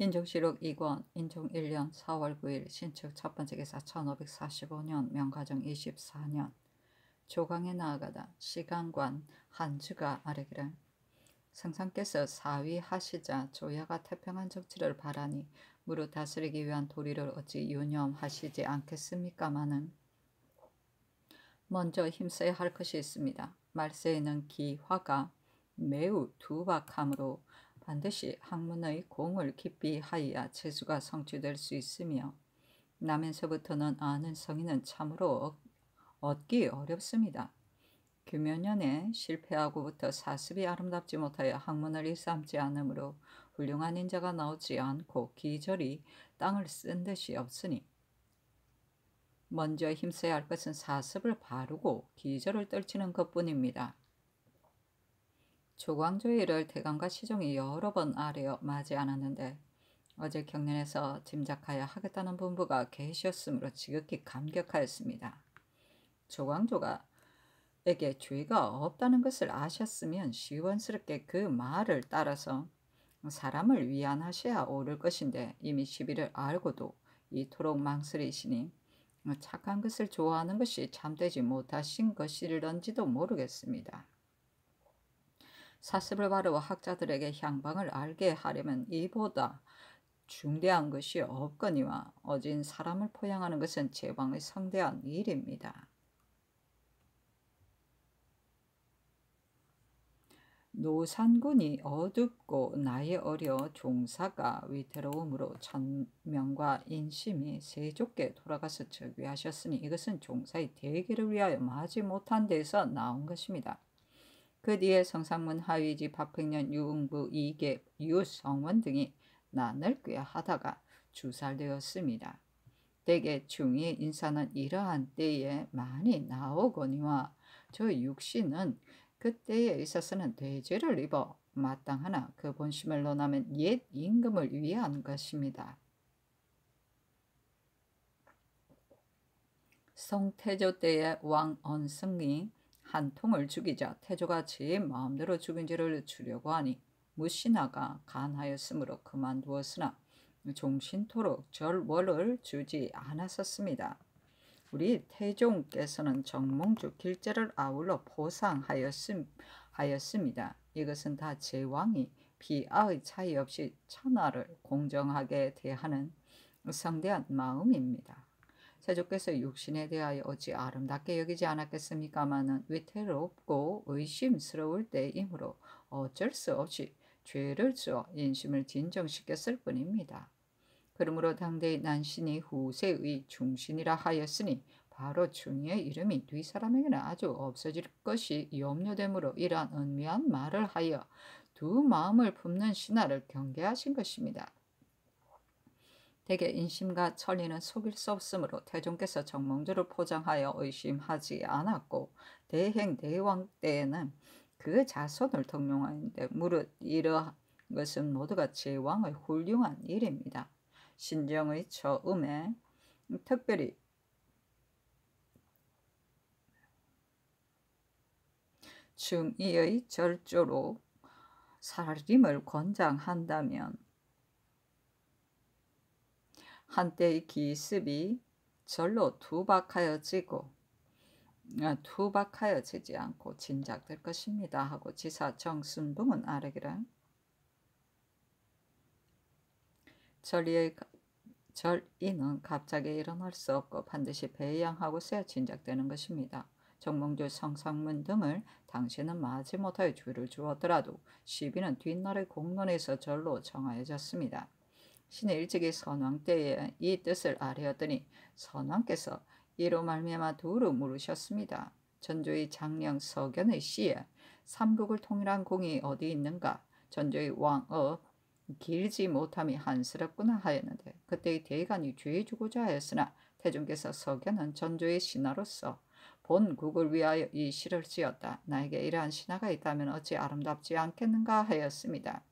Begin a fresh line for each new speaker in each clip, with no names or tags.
인정실록 2권 인종 1년 4월 9일 신축 첫 번째 기사 1545년 명가정 24년 조강에 나아가다 시간관 한주가 아래기를 성상께서 사위 하시자 조야가 태평한 정치를 바라니 무릇 다스리기 위한 도리를 어찌 유념하시지 않겠습니까마는 먼저 힘써야 할 것이 있습니다. 말세에는 기화가 매우 두박함으로 반드시 학문의 공을 깊이 하여야 재주가 성취될 수 있으며 남에서부터는 아는 성인은 참으로 얻기 어렵습니다. 규면년에 실패하고부터 사습이 아름답지 못하여 학문을 일삼지 않으므로 훌륭한 인자가 나오지 않고 기절이 땅을 쓴 듯이 없으니 먼저 힘써야 할 것은 사습을 바르고 기절을 떨치는 것뿐입니다. 조광조의 일을 대감과 시종이 여러 번 아뢰어 마지 않았는데 어제 경련에서 짐작하여 하겠다는 분부가 계셨으므로 지극히 감격하였습니다. 조광조가 에게 주의가 없다는 것을 아셨으면 시원스럽게 그 말을 따라서 사람을 위안하셔야 오를 것인데 이미 시비를 알고도 이토록 망설이시니 착한 것을 좋아하는 것이 참되지 못하신 것이런지도 모르겠습니다. 사습을바르고 학자들에게 향방을 알게 하려면 이보다 중대한 것이 없거니와 어진 사람을 포양하는 것은 제방의 상대한 일입니다. 노산군이 어둡고 나이 어려 종사가 위태로움으로 천명과 인심이 세족게 돌아가서 즉위하셨으니 이것은 종사의 대기를 위하여 마지 못한 데서 나온 것입니다. 그 뒤에 성상문 하위지 박백년 유흥부 이계 유성원 등이 난을 꾀하다가 주살되었습니다. 대개 중의 인사는 이러한 때에 많이 나오거니와 저 육신은 그때에 있어서는 대죄를 입어 마땅하나 그 본심을 논하면 옛 임금을 위한 것입니다. 송태조 때의 왕언승이 한 통을 죽이자 태조가 제 마음대로 죽인 지를 주려고 하니 무신하가 간하였으므로 그만두었으나 종신토록 절월을 주지 않았었습니다. 우리 태종께서는 정몽주 길제를 아울러 보상하였습니다. 이것은 다 제왕이 비아의 차이 없이 천하를 공정하게 대하는 성대한 마음입니다. 태조께서 육신에 대하여 어찌 아름답게 여기지 않았겠습니까마는 위태롭고 의심스러울 때이므로 어쩔 수 없이 죄를 쏘 인심을 진정시켰을 뿐입니다. 그러므로 당대의 난신이 후세의 중신이라 하였으니 바로 중의 이름이 뒤 사람에게는 아주 없어질 것이 염려되므로 이러한 은밀한 말을 하여 두 마음을 품는 신하를 경계하신 것입니다. 대개 인심과 천리는 속일 수 없으므로 대종께서 정몽주를 포장하여 의심하지 않았고 대행 대왕 때에는 그 자손을 등용하는데 무릇 이러한 것은 모두가 제왕의 훌륭한 일입니다. 신정의 처음에 특별히 중의의 절조로 살림을 권장한다면 한때의 기습이 절로 투박하여지고 아, 투박하여지지 않고 진작될 것입니다 하고 지사 정순봉은 아래기랑 절리의 절인은 갑자기 일어날 수 없고 반드시 배양하고서야 진작되는 것입니다. 정몽주 성상문 등을 당신은 마지 못하여 주를 주었더라도 시비는 뒷날의 공론에서 절로 정하여졌습니다. 신의 일찍이 선왕 때에 이 뜻을 아뢰었더니 선왕께서 이로 말미암아 두루 물으셨습니다. 전조의 장령 서견의 시에 삼국을 통일한 공이 어디 있는가 전조의 왕 어 길지 못함이 한스럽구나 하였는데 그때의 대간이 죄 주고자 하였으나 태종께서 서견은 전조의 신하로서 본국을 위하여 이 시를 지었다. 나에게 이러한 신하가 있다면 어찌 아름답지 않겠는가 하였습니다.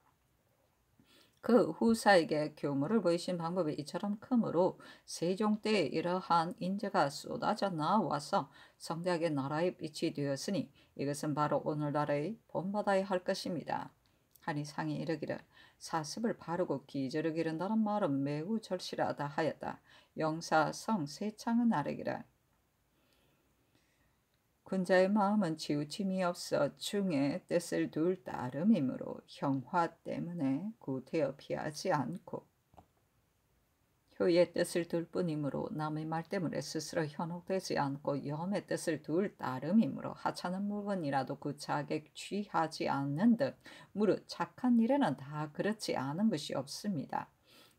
그 후사에게 교물을 보이신 방법이 이처럼 크므로 세종 때에 이러한 인재가 쏟아져 나와서 성대하게 나라에 빛이 되었으니 이것은 바로 오늘날의 본바다에 할 것입니다. 하니 상이 이르기를 사습을 바르고 기절을 기른다는 말은 매우 절실하다 하였다. 영사성 세창은 아르기를 군자의 마음은 치우침이 없어 중에 뜻을 둘 따름이므로 형화 때문에 구태여 피하지 않고 효의 뜻을 둘 뿐이므로 남의 말 때문에 스스로 현혹되지 않고 염의 뜻을 둘 따름이므로 하찮은 물건이라도 구차하게 취하지 않는 등 무릇 착한 일에는 다 그렇지 않은 것이 없습니다.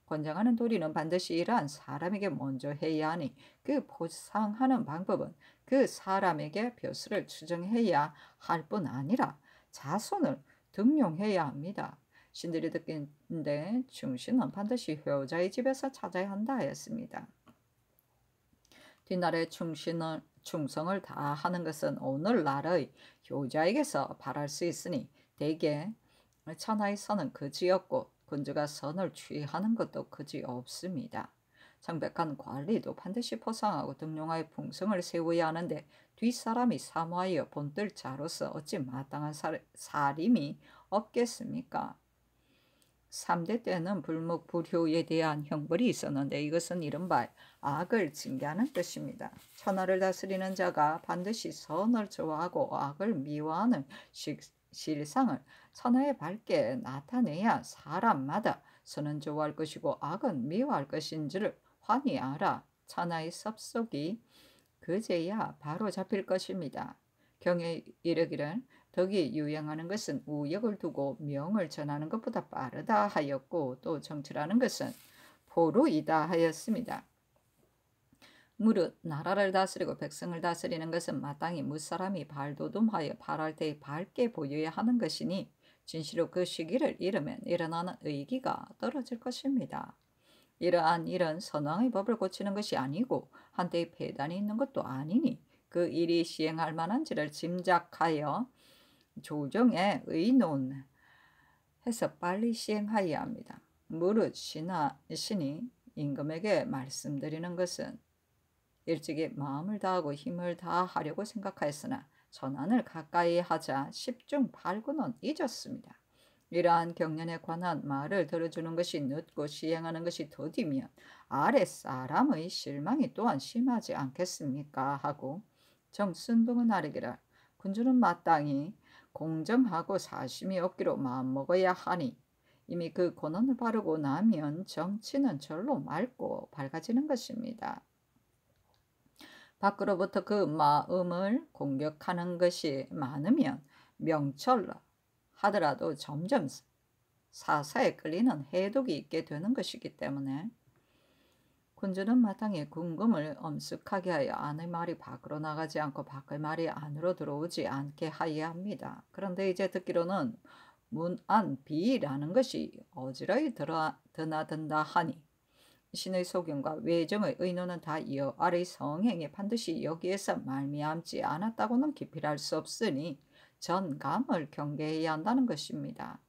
권장하는 도리는 반드시 이러한 사람에게 먼저 해야 하니 그 보상하는 방법은 그 사람에게 벼슬을 추정해야 할 뿐 아니라 자손을 등용해야 합니다. 신들이 듣기인데 중신은 반드시 효자의 집에서 찾아야 한다 했습니다. 뒷날에 충신을, 충성을 다하는 것은 오늘날의 효자에게서 바랄 수 있으니 대개 천하에서는 그 지역고 군주가 선을 취하는 것도 그지 없습니다. 창백한 관리도 반드시 포상하고 등용하의 풍성을 세워야 하는데 뒷사람이 사모하여 본뜰자로서 어찌 마땅한 살, 살이 없겠습니까? 3대 때는 불목불효에 대한 형벌이 있었는데 이것은 이른바 악을 징계하는 뜻입니다. 천하를 다스리는 자가 반드시 선을 좋아하고 악을 미워하는 식, 실상을 선하에 밝게 나타내야 사람마다 선은 좋아할 것이고 악은 미워할 것인줄를 환히 알아 천하의 섭속이 그제야 바로 잡힐 것입니다. 경에 이르기를 덕이 유행하는 것은 우역을 두고 명을 전하는 것보다 빠르다 하였고 또 정치라는 것은 포로이다 하였습니다. 무릇 나라를 다스리고 백성을 다스리는 것은 마땅히 무사람이 발도둠하여 발할 때에 밝게 보여야 하는 것이니 진실로 그 시기를 잃으면 일어나는 의기가 떨어질 것입니다. 이러한 일은 선왕의 법을 고치는 것이 아니고 한때의 폐단이 있는 것도 아니니 그 일이 시행할 만한지를 짐작하여 조정에 의논해서 빨리 시행하여야 합니다. 무릇 신하, 신이 임금에게 말씀드리는 것은 일찍이 마음을 다하고 힘을 다하려고 생각하였으나 전환을 가까이 하자 십중 발군는 잊었습니다. 이러한 경련에 관한 말을 들어주는 것이 늦고 시행하는 것이 더디면 아랫사람의 실망이 또한 심하지 않겠습니까? 하고 정순붕은 아르기라 군주는 마땅히 공정하고 사심이 없기로 마음먹어야 하니 이미 그 권한을 바르고 나면 정치는 절로 맑고 밝아지는 것입니다. 밖으로부터 그 마음을 공격하는 것이 많으면 명철라 하더라도 점점 사사에 끌리는 해독이 있게 되는 것이기 때문에 군주는 마땅히 궁금을 엄숙하게 하여 안의 말이 밖으로 나가지 않고 밖의 말이 안으로 들어오지 않게 하여야 합니다. 그런데 이제 듣기로는 문안 비라는 것이 어지러이 드나든다 하니 신의 소견과 외정의 의논은 다 이어 아래의 성행에 반드시 여기에서 말미암지 않았다고는 기필할 수 없으니 전감을 경계해야 한다는 것입니다.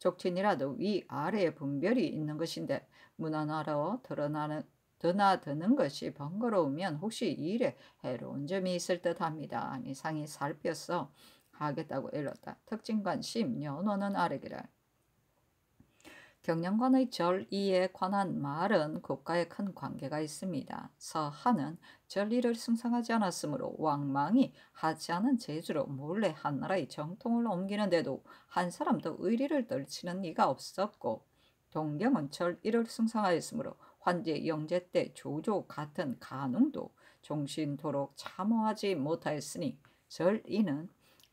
족친이라도 위아래의 분별이 있는 것인데 문안하러 드러나는, 드나드는 것이 번거로우면 혹시 일에 해로운 점이 있을 듯합니다. 아니 상이 살펴서 하겠다고 일렀다. 특징관 심연원은 아래기를 경영관의 절의에 관한 말은 국가에 큰 관계가 있습니다. 서한은절의를승상하지 않았으므로 왕망이 하지 않은 제주로 몰래 한 나라의 정통을 옮기는데도 한 사람도 의리를 떨치는 이가 없었고 동경은 절의를승상하였으므로 환제 영제 때 조조 같은 간웅도 종신토록 참호하지 못하였으니 절의는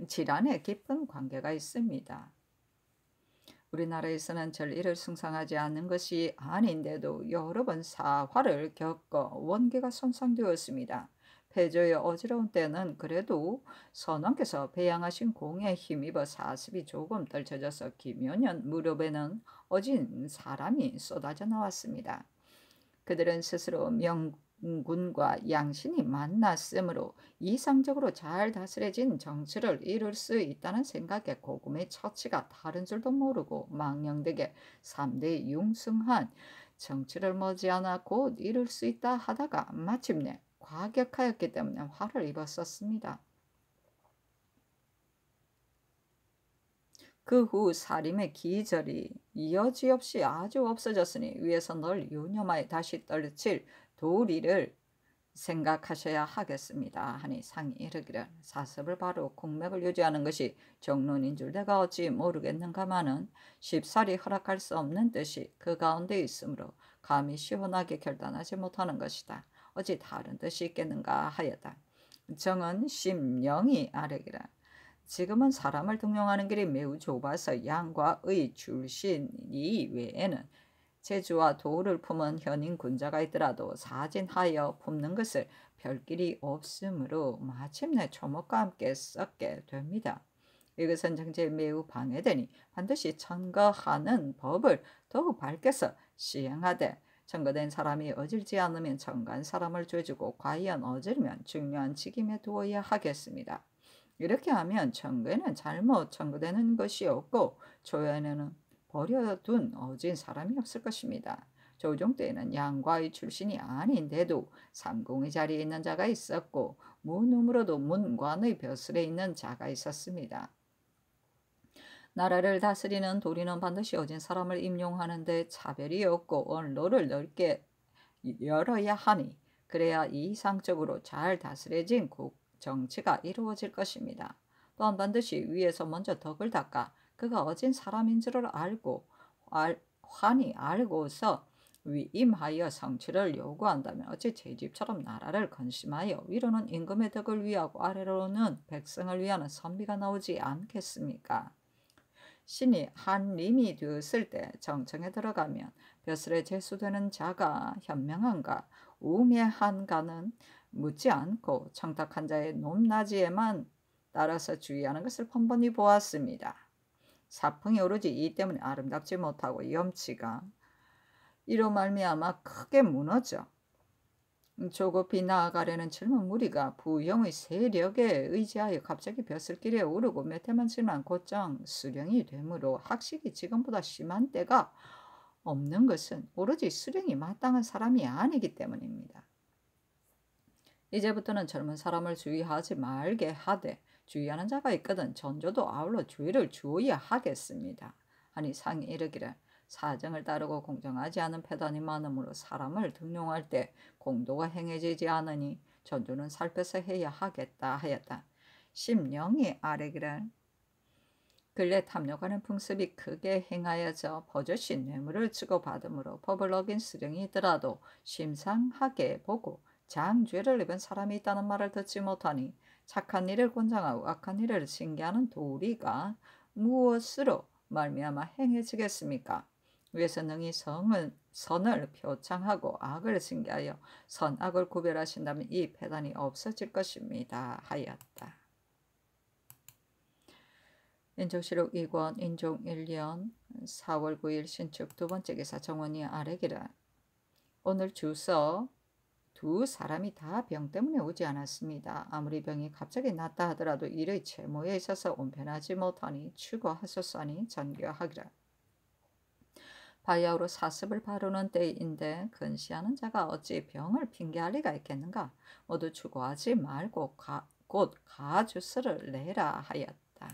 질환에 깊은 관계가 있습니다. 우리나라에서는 절일을 숭상하지 않는 것이 아닌데도 여러 번 사화를 겪어 원계가 손상되었습니다. 태조의 어지러운 때는 그래도 선왕께서 배양하신 공에 힘입어 사습이 조금 떨쳐져서 기묘년 무렵에는 어진 사람이 쏟아져 나왔습니다. 그들은 스스로 명, 군과 양신이 만났으므로 이상적으로 잘 다스려진 정치를 이룰 수 있다는 생각에 고금의 처치가 다른 줄도 모르고 망령되게 3대 융승한 정치를 머지않아 곧 이룰 수 있다 하다가 마침내 과격하였기 때문에 화를 입었었습니다. 그 후 사림의 기절이 이어지 없이 아주 없어졌으니 위에서 널 유념하여 다시 떨칠 도리를 생각하셔야 하겠습니다. 하니 상이 이르기를 사습을 바로 공맥을 유지하는 것이 정론인 줄 내가 어찌 모르겠는가마는 십살이 허락할 수 없는 뜻이 그 가운데 있으므로 감히 시원하게 결단하지 못하는 것이다. 어찌 다른 뜻이 있겠는가 하였다. 정은 심령이 아래기라. 지금은 사람을 등용하는 길이 매우 좁아서 양과 의, 줄신이 외에는 제주와 도를 우 품은 현인 군자가 있더라도 사진하여 품는 것을 별길이 없으므로 마침내 초목과 함께 썩게 됩니다. 이것은 정제에 매우 방해되니 반드시 천거하는 법을 더욱 밝혀서 시행하되 천거된 사람이 어질지 않으면 천간 사람을 죄주고 과연 어질면 중요한 책임에 두어야 하겠습니다. 이렇게 하면 천거에는 잘못 천거되는 것이 없고 조연에는 버려둔 어진 사람이 없을 것입니다. 조종 때에는 양과의 출신이 아닌데도 삼공의 자리에 있는 자가 있었고 무음으로도 문관의 벼슬에 있는 자가 있었습니다. 나라를 다스리는 도리는 반드시 어진 사람을 임용하는데 차별이 없고 언로를 넓게 열어야 하니 그래야 이상적으로 잘 다스려진 국 정치가 이루어질 것입니다. 또한 반드시 위에서 먼저 덕을 닦아 그가 어진 사람인 줄을 알고 알, 환히 알고서 위임하여 성취를 요구한다면 어찌 제집처럼 나라를 건심하여 위로는 임금의 덕을 위하고 아래로는 백성을 위하는 선비가 나오지 않겠습니까? 신이 한림이 되었을 때 정청에 들어가면 벼슬에 제수되는 자가 현명한가 우매한가는 묻지 않고 청탁한 자의 높낮이에만 따라서 주의하는 것을 번번히 보았습니다. 사풍이오르지이 때문에 아름답지 못하고 염치가 이로 말미암아 크게 무너져 조급히 나아가려는 젊은 무리가 부영의 세력에 의지하여 갑자기 벼슬길에 오르고 몇 해만 지난 곧장 수령이 되므로 학식이 지금보다 심한 때가 없는 것은 오로지 수령이 마땅한 사람이 아니기 때문입니다. 이제부터는 젊은 사람을 주의하지 말게 하되 주의하는 자가 있거든 전조도 아울러 주의를 주어야 하겠습니다. 아니 상이 이르기를 사정을 따르고 공정하지 않은 패단이 많으므로 사람을 등용할 때 공도가 행해지지 않으니 전조는 살펴서 해야 하겠다 하였다. 심령이 아래기를 근래 탐욕하는 풍습이 크게 행하여져 버젓이 뇌물을 주고받으므로 법을 어긴 수령이더라도 심상하게 보고 장죄를 입은 사람이 있다는 말을 듣지 못하니 착한 일을 권장하고 악한 일을 징계하는 도리가 무엇으로 말미암아 행해지겠습니까? 위에서 능히 성은 선을 표창하고 악을 징계하여 선악을 구별하신다면 이 패단이 없어질 것입니다. 하였다. 인종실록 2권 인종 1년 4월 9일 신축 두 번째 기사 정원이 아래기라 오늘 주서 두 사람이 다 병 때문에 오지 않았습니다. 아무리 병이 갑자기 났다 하더라도 일의 채무에 있어서 온편하지 못하니 추구하소서니 전교하기라. 바야흐로 사습을 바르는 때인데 근시하는 자가 어찌 병을 핑계할 리가 있겠는가? 모두 추구하지 말고 가, 곧 가주스를 내라 하였다.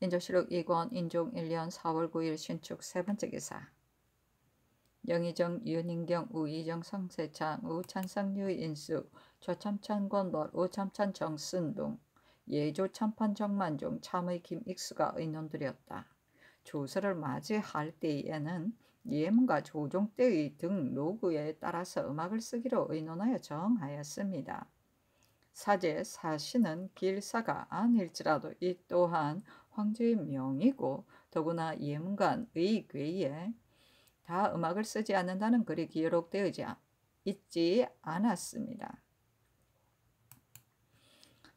인조실록 2권 인종 1년 4월 9일 신축 세 번째 기사 영의정, 윤인경, 우이정, 성세창, 우찬상, 유인수, 조참찬권벌우참찬 정순동, 예조, 참판, 정만종, 참의 김익수가 의논드렸다. 조서를 맞이할 때에는 예문과 조종 때의 등 로그에 따라서 음악을 쓰기로 의논하여 정하였습니다. 사제 사신은 길사가 아닐지라도 이 또한 황제의 명이고 더구나 예문관의 괴에 다 음악을 쓰지 않는다는 글이 기록되어 있지 않았습니다.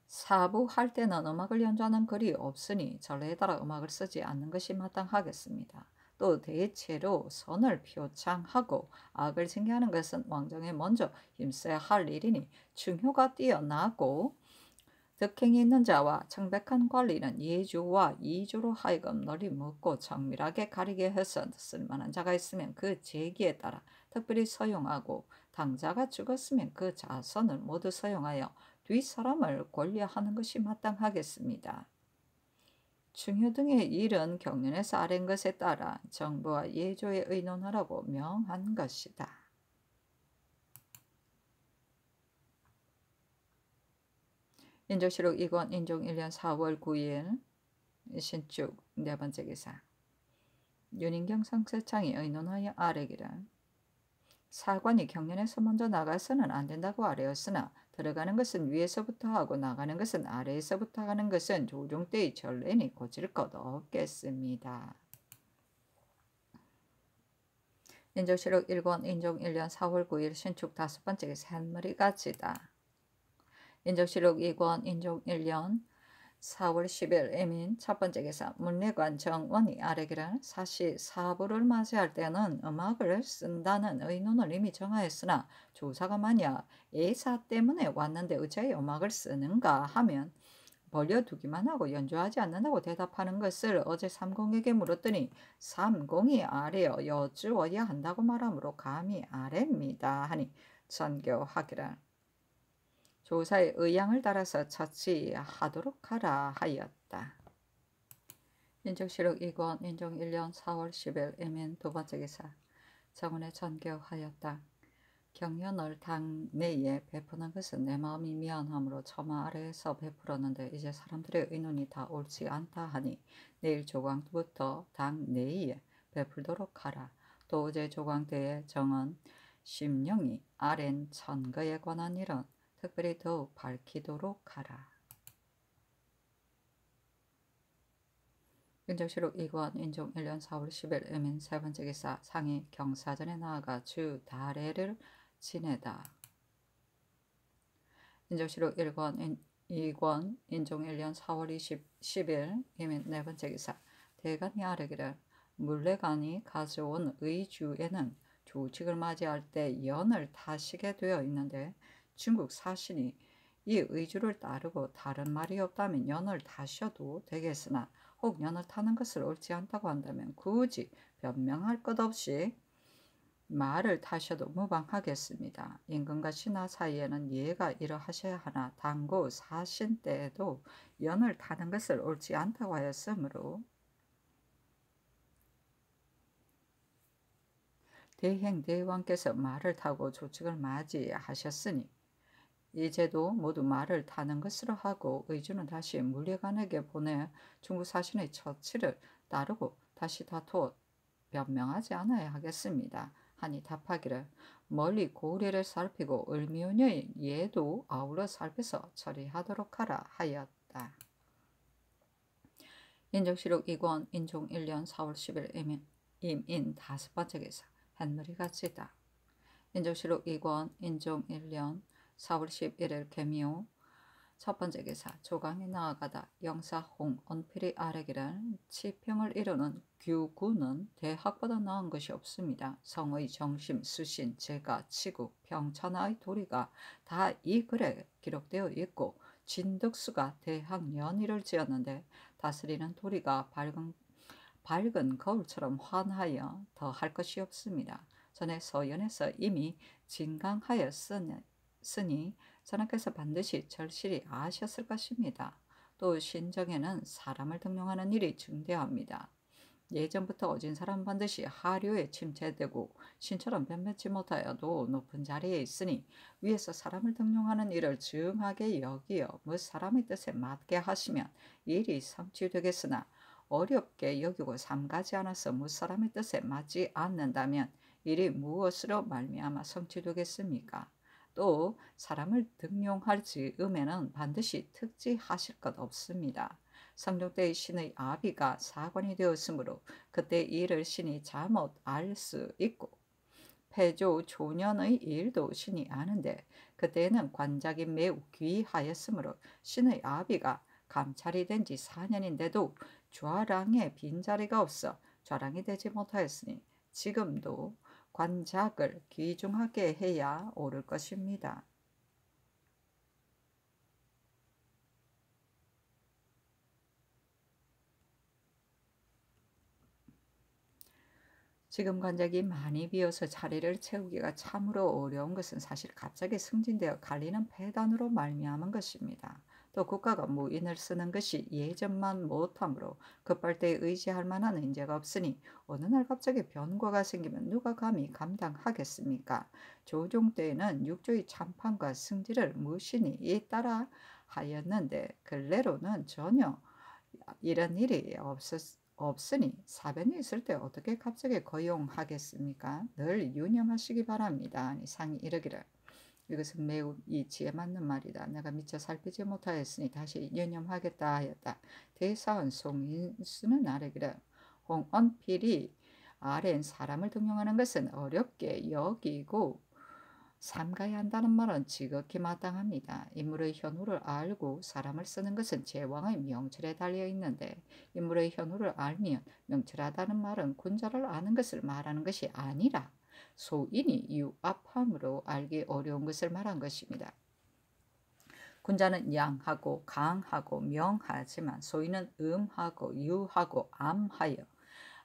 사부할 때는 음악을 연주하는 글이 없으니 전례에 따라 음악을 쓰지 않는 것이 마땅하겠습니다. 또 대체로 선을 표창하고 악을 징계하는 것은 왕정에 먼저 힘써야 할 일이니 중효가 뛰어나고 득행이 있는 자와 청백한 관리는 예주와 이주로 하여금 널리 묻고 정밀하게 가리게 해서 쓸만한 자가 있으면 그 제기에 따라 특별히 서용하고 당자가 죽었으면 그 자선을 모두 서용하여 뒷사람을 권리하는 것이 마땅하겠습니다. 중요 등의 일은 경륜에서 아랜 것에 따라 정부와 예조에 의논하라고 명한 것이다. 인정시록 2권 인종 1년 4월 9일 신축 네 번째 기사 윤인경 성세창이 의논하여 아래기를 사관이 경련에서 먼저 나가서는 안 된다고 아래였으나 들어가는 것은 위에서부터 하고 나가는 것은 아래에서부터 하는 것은 조종 때의 전례니 고칠 것 없겠습니다. 인정시록 1권 인종 1년 4월 9일 신축 다섯 번째 기사 한마리가지다 인정실록 2권 인종 1년 4월 10일 에민 첫 번째 기사 문례관 정원이 아래기를 사시 사부를 맞이할 때는 음악을 쓴다는 의논을 이미 정하였으나 조사가 만약 예사 때문에 왔는데 어째 음악을 쓰는가 하면 벌려두기만 하고 연주하지 않는다고 대답하는 것을 어제 삼공에게 물었더니 삼공이 아래여 여쭈어야 한다고 말하므로 감히 아래입니다 하니 전교하기를 조사의 의향을 따라서 처치하도록 하라 하였다. 인정실록 2권 인정 1년 4월 10일 에민 두 번째 기사 정원에 전교하였다. 경연을 당내에 베푸는 것은 내 마음이 미안함으로 처마 아래에서 베풀었는데 이제 사람들의 의논이 다 옳지 않다 하니 내일 조광부터 당내에 베풀도록 하라. 또 어제 조광대의 정은 심령이 아랜 천거에 관한 일은 특별히 더욱 밝히도록 하라. 윤정시록 2권 인종 1년 4월 10일 의민 세 번째 기사 상위 경사전에 나아가 주 다래를 지내다. 인정시록 1권 인, 2권 인종 1년 4월 20, 10일 의민 네 번째 기사 대간이 아래기를 물레간이 가져온 의주에는 조직을 맞이할 때 연을 타시게 되어 있는데 중국 사신이 이 의주를 따르고 다른 말이 없다면 연을 타셔도 되겠으나 혹 연을 타는 것을 옳지 않다고 한다면 굳이 변명할 것 없이 말을 타셔도 무방하겠습니다. 임금과 신하 사이에는 예가 이러하셔야 하나 당고 사신 때에도 연을 타는 것을 옳지 않다고 하였으므로 대행 대왕께서 말을 타고 조칙을 맞이하셨으니 이제도 모두 말을 타는 것으로 하고 의주는 다시 물리관에게 보내 중국 사신의 처치를 따르고 다시 다투어 변명하지 않아야 하겠습니다. 하니 답하기를 멀리 고우리를 살피고 을미오녀의 예도 아울러 살펴서 처리하도록 하라 하였다. 인정시록 2권 인종 1년 4월 10일 임인, 임인 다섯 번째 기사 한머리가 지다. 인정시록 2권 인종 1년 4월 11일 개미호 첫 번째 기사 조강이 나아가다 영사홍 언필이 아래기란 치평을 이루는 규구는 대학보다 나은 것이 없습니다. 성의 정심 수신 제가 치국 평천하의 도리가 다 이 글에 기록되어 있고 진덕수가 대학 연의를 지었는데 다스리는 도리가 밝은 밝은 거울처럼 환하여 더 할 것이 없습니다. 전에 서연에서 이미 진강하여 쓴 있으니 선하께서 반드시 절실히 아셨을 것입니다. 또 신정에는 사람을 등용하는 일이 중대합니다. 예전부터 어진 사람 반드시 하류에 침체되고 신처럼 변변치 못하여도 높은 자리에 있으니 위에서 사람을 등용하는 일을 중하게 여기어 무 뭐 사람의 뜻에 맞게 하시면 일이 성취되겠으나 어렵게 여기고 삼가지 않아서 무 뭐 사람의 뜻에 맞지 않는다면 일이 무엇으로 말미암아 성취되겠습니까? 또 사람을 등용할 즈음에는 반드시 특지하실 것 없습니다. 성룡대의 신의 아비가 사관이 되었으므로 그때 이를 신이 잘못 알 수 있고 폐조 조년의 일도 신이 아는데 그때는 관작이 매우 귀하였으므로 신의 아비가 감찰이 된 지 4년인데도 좌랑에 빈자리가 없어 좌랑이 되지 못하였으니 지금도 관작을 귀중하게 해야 오를 것입니다. 지금 관작이 많이 비어서 자리를 채우기가 참으로 어려운 것은 사실 갑자기 승진되어 갈리는 폐단으로 말미암은 것입니다. 또 국가가 무인을 뭐 쓰는 것이 예전만 못하므로 급할때에 의지할 만한 인재가 없으니 어느 날 갑자기 변고가 생기면 누가 감히 감당하겠습니까? 조종 때에는 육조의 참판과 승지를 무신이따라 하였는데 근래로는 전혀 이런 일이 없었, 없으니 사변이 있을 때 어떻게 갑자기 거용하겠습니까? 늘 유념하시기 바랍니다. 이상이 이르기를. 이것은 매우 이치에 맞는 말이다. 내가 미처 살피지 못하였으니 다시 연염하겠다 하였다. 대사원 송인수는 아래기라 홍언필이 아랜 사람을 등용하는 것은 어렵게 여기고 삼가야 한다는 말은 지극히 마땅합니다. 인물의 현우를 알고 사람을 쓰는 것은 제왕의 명철에 달려 있는데 인물의 현우를 알면 명철하다는 말은 군자를 아는 것을 말하는 것이 아니라 소인이 유 압함으로 알기 어려운 것을 말한 것입니다. 군자는 양하고 강하고 명하지만 소인은 음하고 유하고 암하여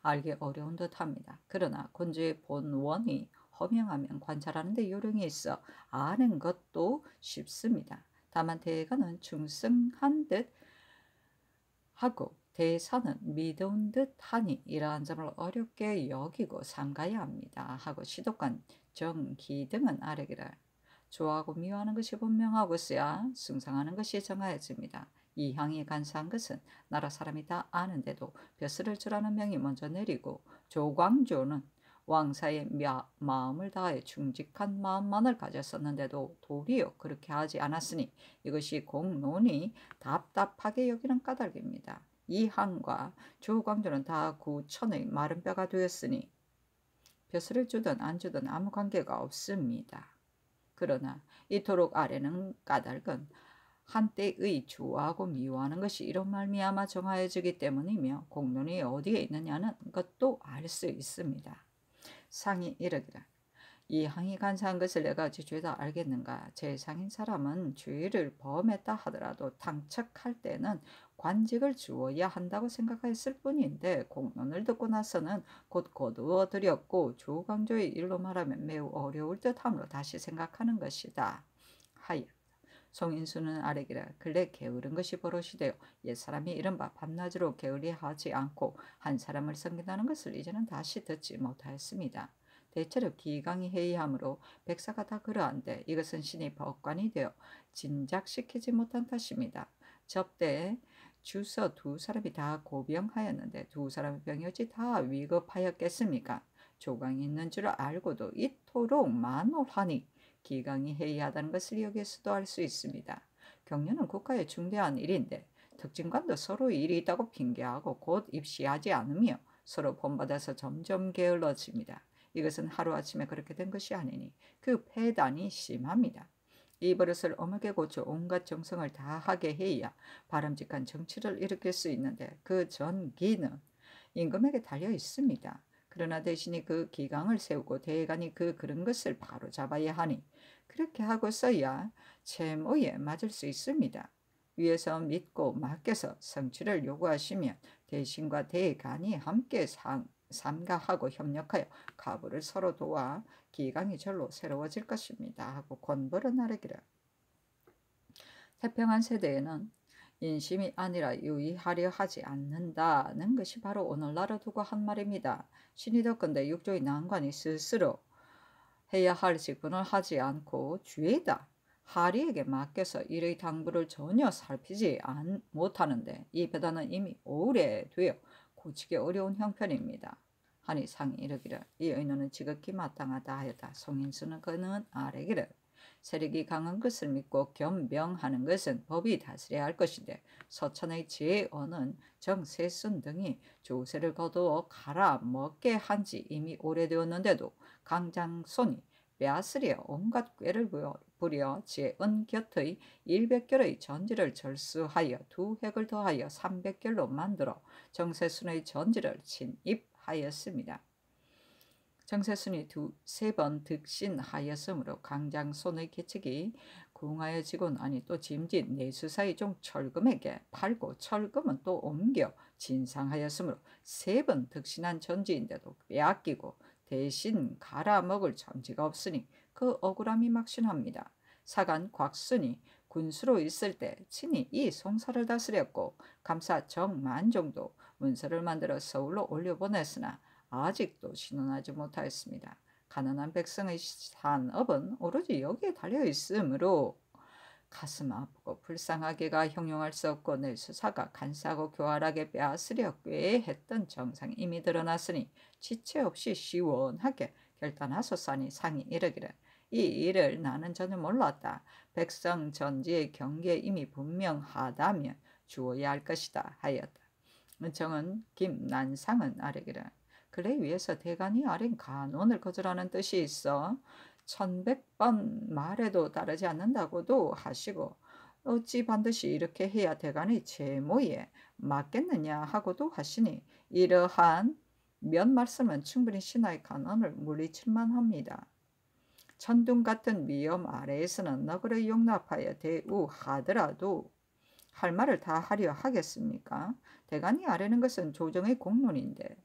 알기 어려운 듯합니다. 그러나 군주의 본원이 허명하면 관찰하는 데 요령이 있어 아는 것도 쉽습니다. 다만 대가는 중승한 듯 하고 대사는 믿은 듯하니 이러한 점을 어렵게 여기고 삼가야 합니다. 하고 시도권 정기 등은 아래기를 좋아하고 미워하는 것이 분명하고 있어야 승상하는 것이 정하여집니다. 이 향이 간사한 것은 나라 사람이 다 아는데도 벼슬을 주라는 명이 먼저 내리고 조광조는 왕사의 마음을 다해 충직한 마음만을 가졌었는데도 도리어 그렇게 하지 않았으니 이것이 공론이 답답하게 여기는 까닭입니다. 이항과 조광조는 다 구천의 마른 뼈가 되었으니 벼슬을 주든 안 주든 아무 관계가 없습니다. 그러나 이토록 아래는 까닭은 한때의 주하고 미워하는 것이 이런 말미암아 정하여지기 때문이며 공론이 어디에 있느냐는 것도 알 수 있습니다. 상이 이르기라. 이 항이 간사한 것을 내가 어찌 죄다 알겠는가? 제상인 사람은 죄를 범했다 하더라도 당척할 때는 관직을 주어야 한다고 생각했을 뿐인데 공론을 듣고 나서는 곧 거두어 드렸고 조광조의 일로 말하면 매우 어려울 듯함으로 다시 생각하는 것이다. 하였 송인수는 아래기라 근래 게으른 것이 버릇이되어 옛사람이 이른바 밤낮으로 게으리하지 않고 한 사람을 섬긴다는 것을 이제는 다시 듣지 못하였습니다. 대체로 기강이 해이하므로 백사가 다 그러한데 이것은 신이 법관이 되어 진작시키지 못한 탓입니다. 접대에 주서 두 사람이 다 고병하였는데 두 사람의 병이 어찌 다 위급하였겠습니까? 조강이 있는 줄 알고도 이토록 만호하니 기강이 해이하다는 것을 여기에서도 알 수 있습니다. 경륜은 국가의 중대한 일인데 특징관도 서로 일이 있다고 핑계하고 곧 입시하지 않으며 서로 본받아서 점점 게을러집니다. 이것은 하루아침에 그렇게 된 것이 아니니 그 폐단이 심합니다. 이 버릇을 어묵에 고쳐 온갖 정성을 다하게 해야 바람직한 정치를 일으킬 수 있는데 그 전기는 임금에게 달려 있습니다. 그러나 대신에 그 기강을 세우고 대간이 그 그런 것을 바로 잡아야 하니 그렇게 하고 써야 채무에 맞을 수 있습니다. 위에서 믿고 맡겨서 성취를 요구하시면 대신과 대간이 함께 상, 삼가하고 협력하여 가부를 서로 도와 기강이 절로 새로워질 것입니다. 하고 권벌은 아르기를 태평한 세대에는 인심이 아니라 유의하려 하지 않는다는 것이 바로 오늘날을 두고 한 말입니다. 신이 덕건데 육조의 난관이 스스로 해야 할 직분을 하지 않고 주의다. 하리에게 맡겨서 일의 당부를 전혀 살피지 못하는데 이 배단은 이미 오래 되어 고치기 어려운 형편입니다. 하니 상이 이르기를 이 의논은 지극히 마땅하다 하였다. 송인수는 그는 아래기를 세력이 강한 것을 믿고 겸명하는 것은 법이 다스려야 할 것인데 서천의 지혜원은 정세순 등이 조세를 거두어 갈아먹게 한지 이미 오래되었는데도 강장손이 아스리려 온갖 꾀를 부려 지은 곁의 100결의 전지를 절수하여 두 획을 더하여 300결로 만들어 정세순의 전지를 진입하였습니다. 정세순이 두 세 번 득신하였으므로 강장손의 계책이 공하여지곤 아니 또 짐짓 내수사의 종 철금에게 팔고 철금은 또 옮겨 진상하였으므로 세 번 득신한 전지인데도 빼앗기고 대신 갈아먹을 정지가 없으니 그 억울함이 막신합니다 사간 곽순이 군수로 있을 때 친히 이 송사를 다스렸고 감사 정만정도 문서를 만들어 서울로 올려보냈으나 아직도 신원하지 못하였습니다. 가난한 백성의 산업은 오로지 여기에 달려 있으므로 가슴 아프고 불쌍하게가 형용할 수 없고 늘 수사가 간사하고 교활하게 빼앗으려 꾀했던 정상이 이미 드러났으니 지체 없이 시원하게 결단하소서니 상이 이르기를 이 일을 나는 전혀 몰랐다. 백성 전지의 경계 이미 분명하다면 주어야 할 것이다 하였다. 은청은 김난상은 아래기를 그래 위에서 대간이 아린 간원을 거절하는 뜻이 있어. 천백번 말해도 따르지 않는다고도 하시고 어찌 반드시 이렇게 해야 대가니 제모에 맞겠느냐 하고도 하시니 이러한 몇 말씀은 충분히 신하의 간언을 물리칠만 합니다. 천둥 같은 위험 아래에서는 너그러 용납하여 대우하더라도 할 말을 다 하려 하겠습니까? 대간이 아래는 것은 조정의 공론인데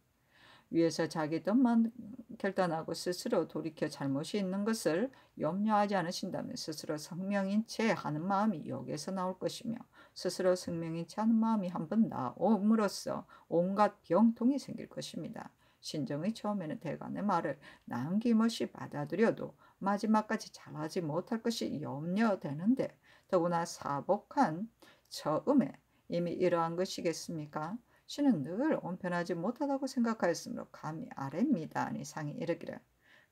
위에서 자기 뜻만 결단하고 스스로 돌이켜 잘못이 있는 것을 염려하지 않으신다면 스스로 성명인 채 하는 마음이 여기에서 나올 것이며 스스로 성명인 채 하는 마음이 한 번 나옴으로써 온갖 병통이 생길 것입니다. 신정의 처음에는 대간의 말을 남김없이 받아들여도 마지막까지 잘하지 못할 것이 염려되는데 더구나 사복한 처음에 이미 이러한 것이겠습니까? 신은 늘 온편하지 못하다고 생각하였으므로 감히 아래입니다. 아니 상이 이르기를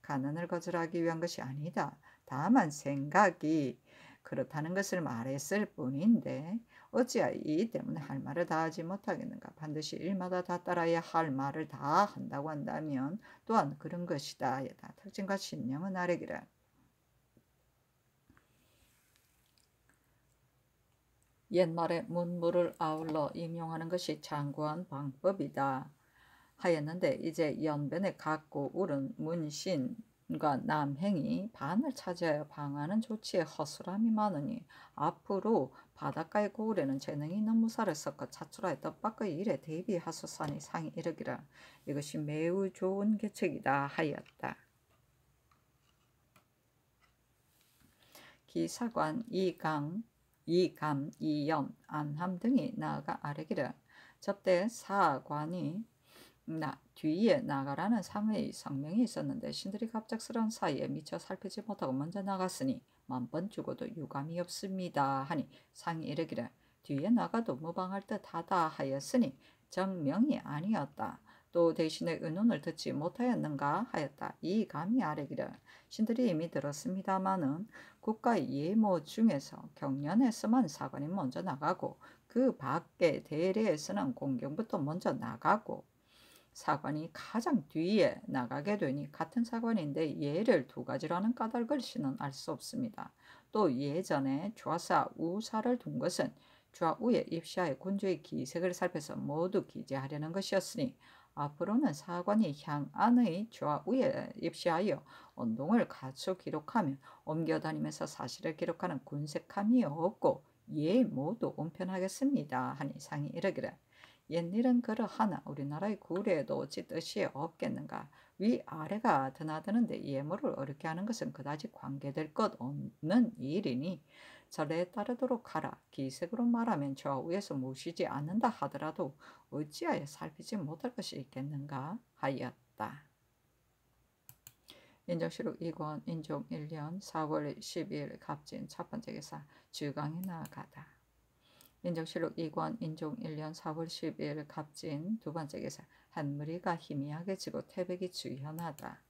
가난을 거절하기 위한 것이 아니다. 다만 생각이 그렇다는 것을 말했을 뿐인데 어찌하여 이 때문에 할 말을 다 하지 못하겠는가 반드시 일마다 다 따라야 할 말을 다 한다고 한다면 또한 그런 것이다. 여다 특징과 신념은 아래기라 옛말에 문물을 아울러 임용하는 것이 장구한 방법이다 하였는데 이제 연변에갖고 오른 문신 과 남행이 반을 차지하여 방하는 조치에 허술함이 많으니 앞으로 바닷가의 고울에는 재능이 있는 무사를 섞어 자출하여던 밖의 일에 대비하소서니 상이 이르기라 이것이 매우 좋은 계책이다 하였다. 기사관 이강 이감, 이염, 안함 등이 나아가 아래기를 접대 사관이 나, 뒤에 나가라는 상회의 성명이 있었는데 신들이 갑작스런 사이에 미처 살피지 못하고 먼저 나갔으니 만 번 죽어도 유감이 없습니다 하니 상이 이르기를 뒤에 나가도 무방할 듯하다 하였으니 정명이 아니었다. 또 대신에 의논을 듣지 못하였는가 하였다. 이 감히 아래기를 신들이 이미 들었습니다마는 국가의 예모 중에서 경련에서만 사관이 먼저 나가고 그 밖에 대례에서는 공경부터 먼저 나가고 사관이 가장 뒤에 나가게 되니 같은 사관인데 예를 두 가지로 하는 까닭을 신은 알 수 없습니다. 또 예전에 좌사 우사를 둔 것은 좌우의 입시하의 군주의 기색을 살펴서 모두 기재하려는 것이었으니 앞으로는 사관이 향안의 좌우에 입시하여 운동을 가수 기록하며 옮겨다니면서 사실을 기록하는 군색함이 없고 예 모두 온편하겠습니다. 하니 상이 이르기를 옛일은 그러하나 우리나라의 구례에도 어찌 뜻이 없겠는가. 위아래가 드나드는데 예물을 어렵게 하는 것은 그다지 관계될 것 없는 일이니 절에 따르도록 하라. 기색으로 말하면 저 위에서 모시지 않는다 하더라도 어찌하여 살피지 못할 것이 있겠는가 하였다. 인정시록 2권 인종 1년 4월 12일 갑진 첫 번째 기사 주강이 나아가다. 인정시록 2권 인종 1년 4월 12일 갑진 두 번째 기사 한무리가 희미하게 지고 태백이 주현하다.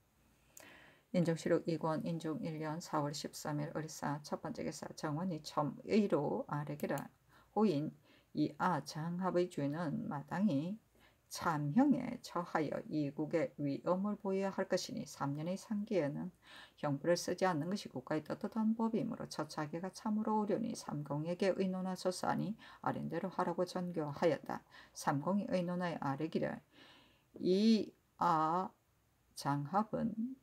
인종실록 2권 인종 1년 4월 13일 리사첫 번째 기사 정원이 첨의로 아래기라 호인 이 아장합의 죄는 마땅히 참형에 처하여 이국의 위엄을 보여야 할 것이니 3년의 상기에는 형부를 쓰지 않는 것이 국가의 떳떳한 법이므로 처차기가 참으로 오려니 삼공에게 의논하소서하니 아랜대로 하라고 전교하였다. 삼공이 의논하여 아뢰기를 이 아장합은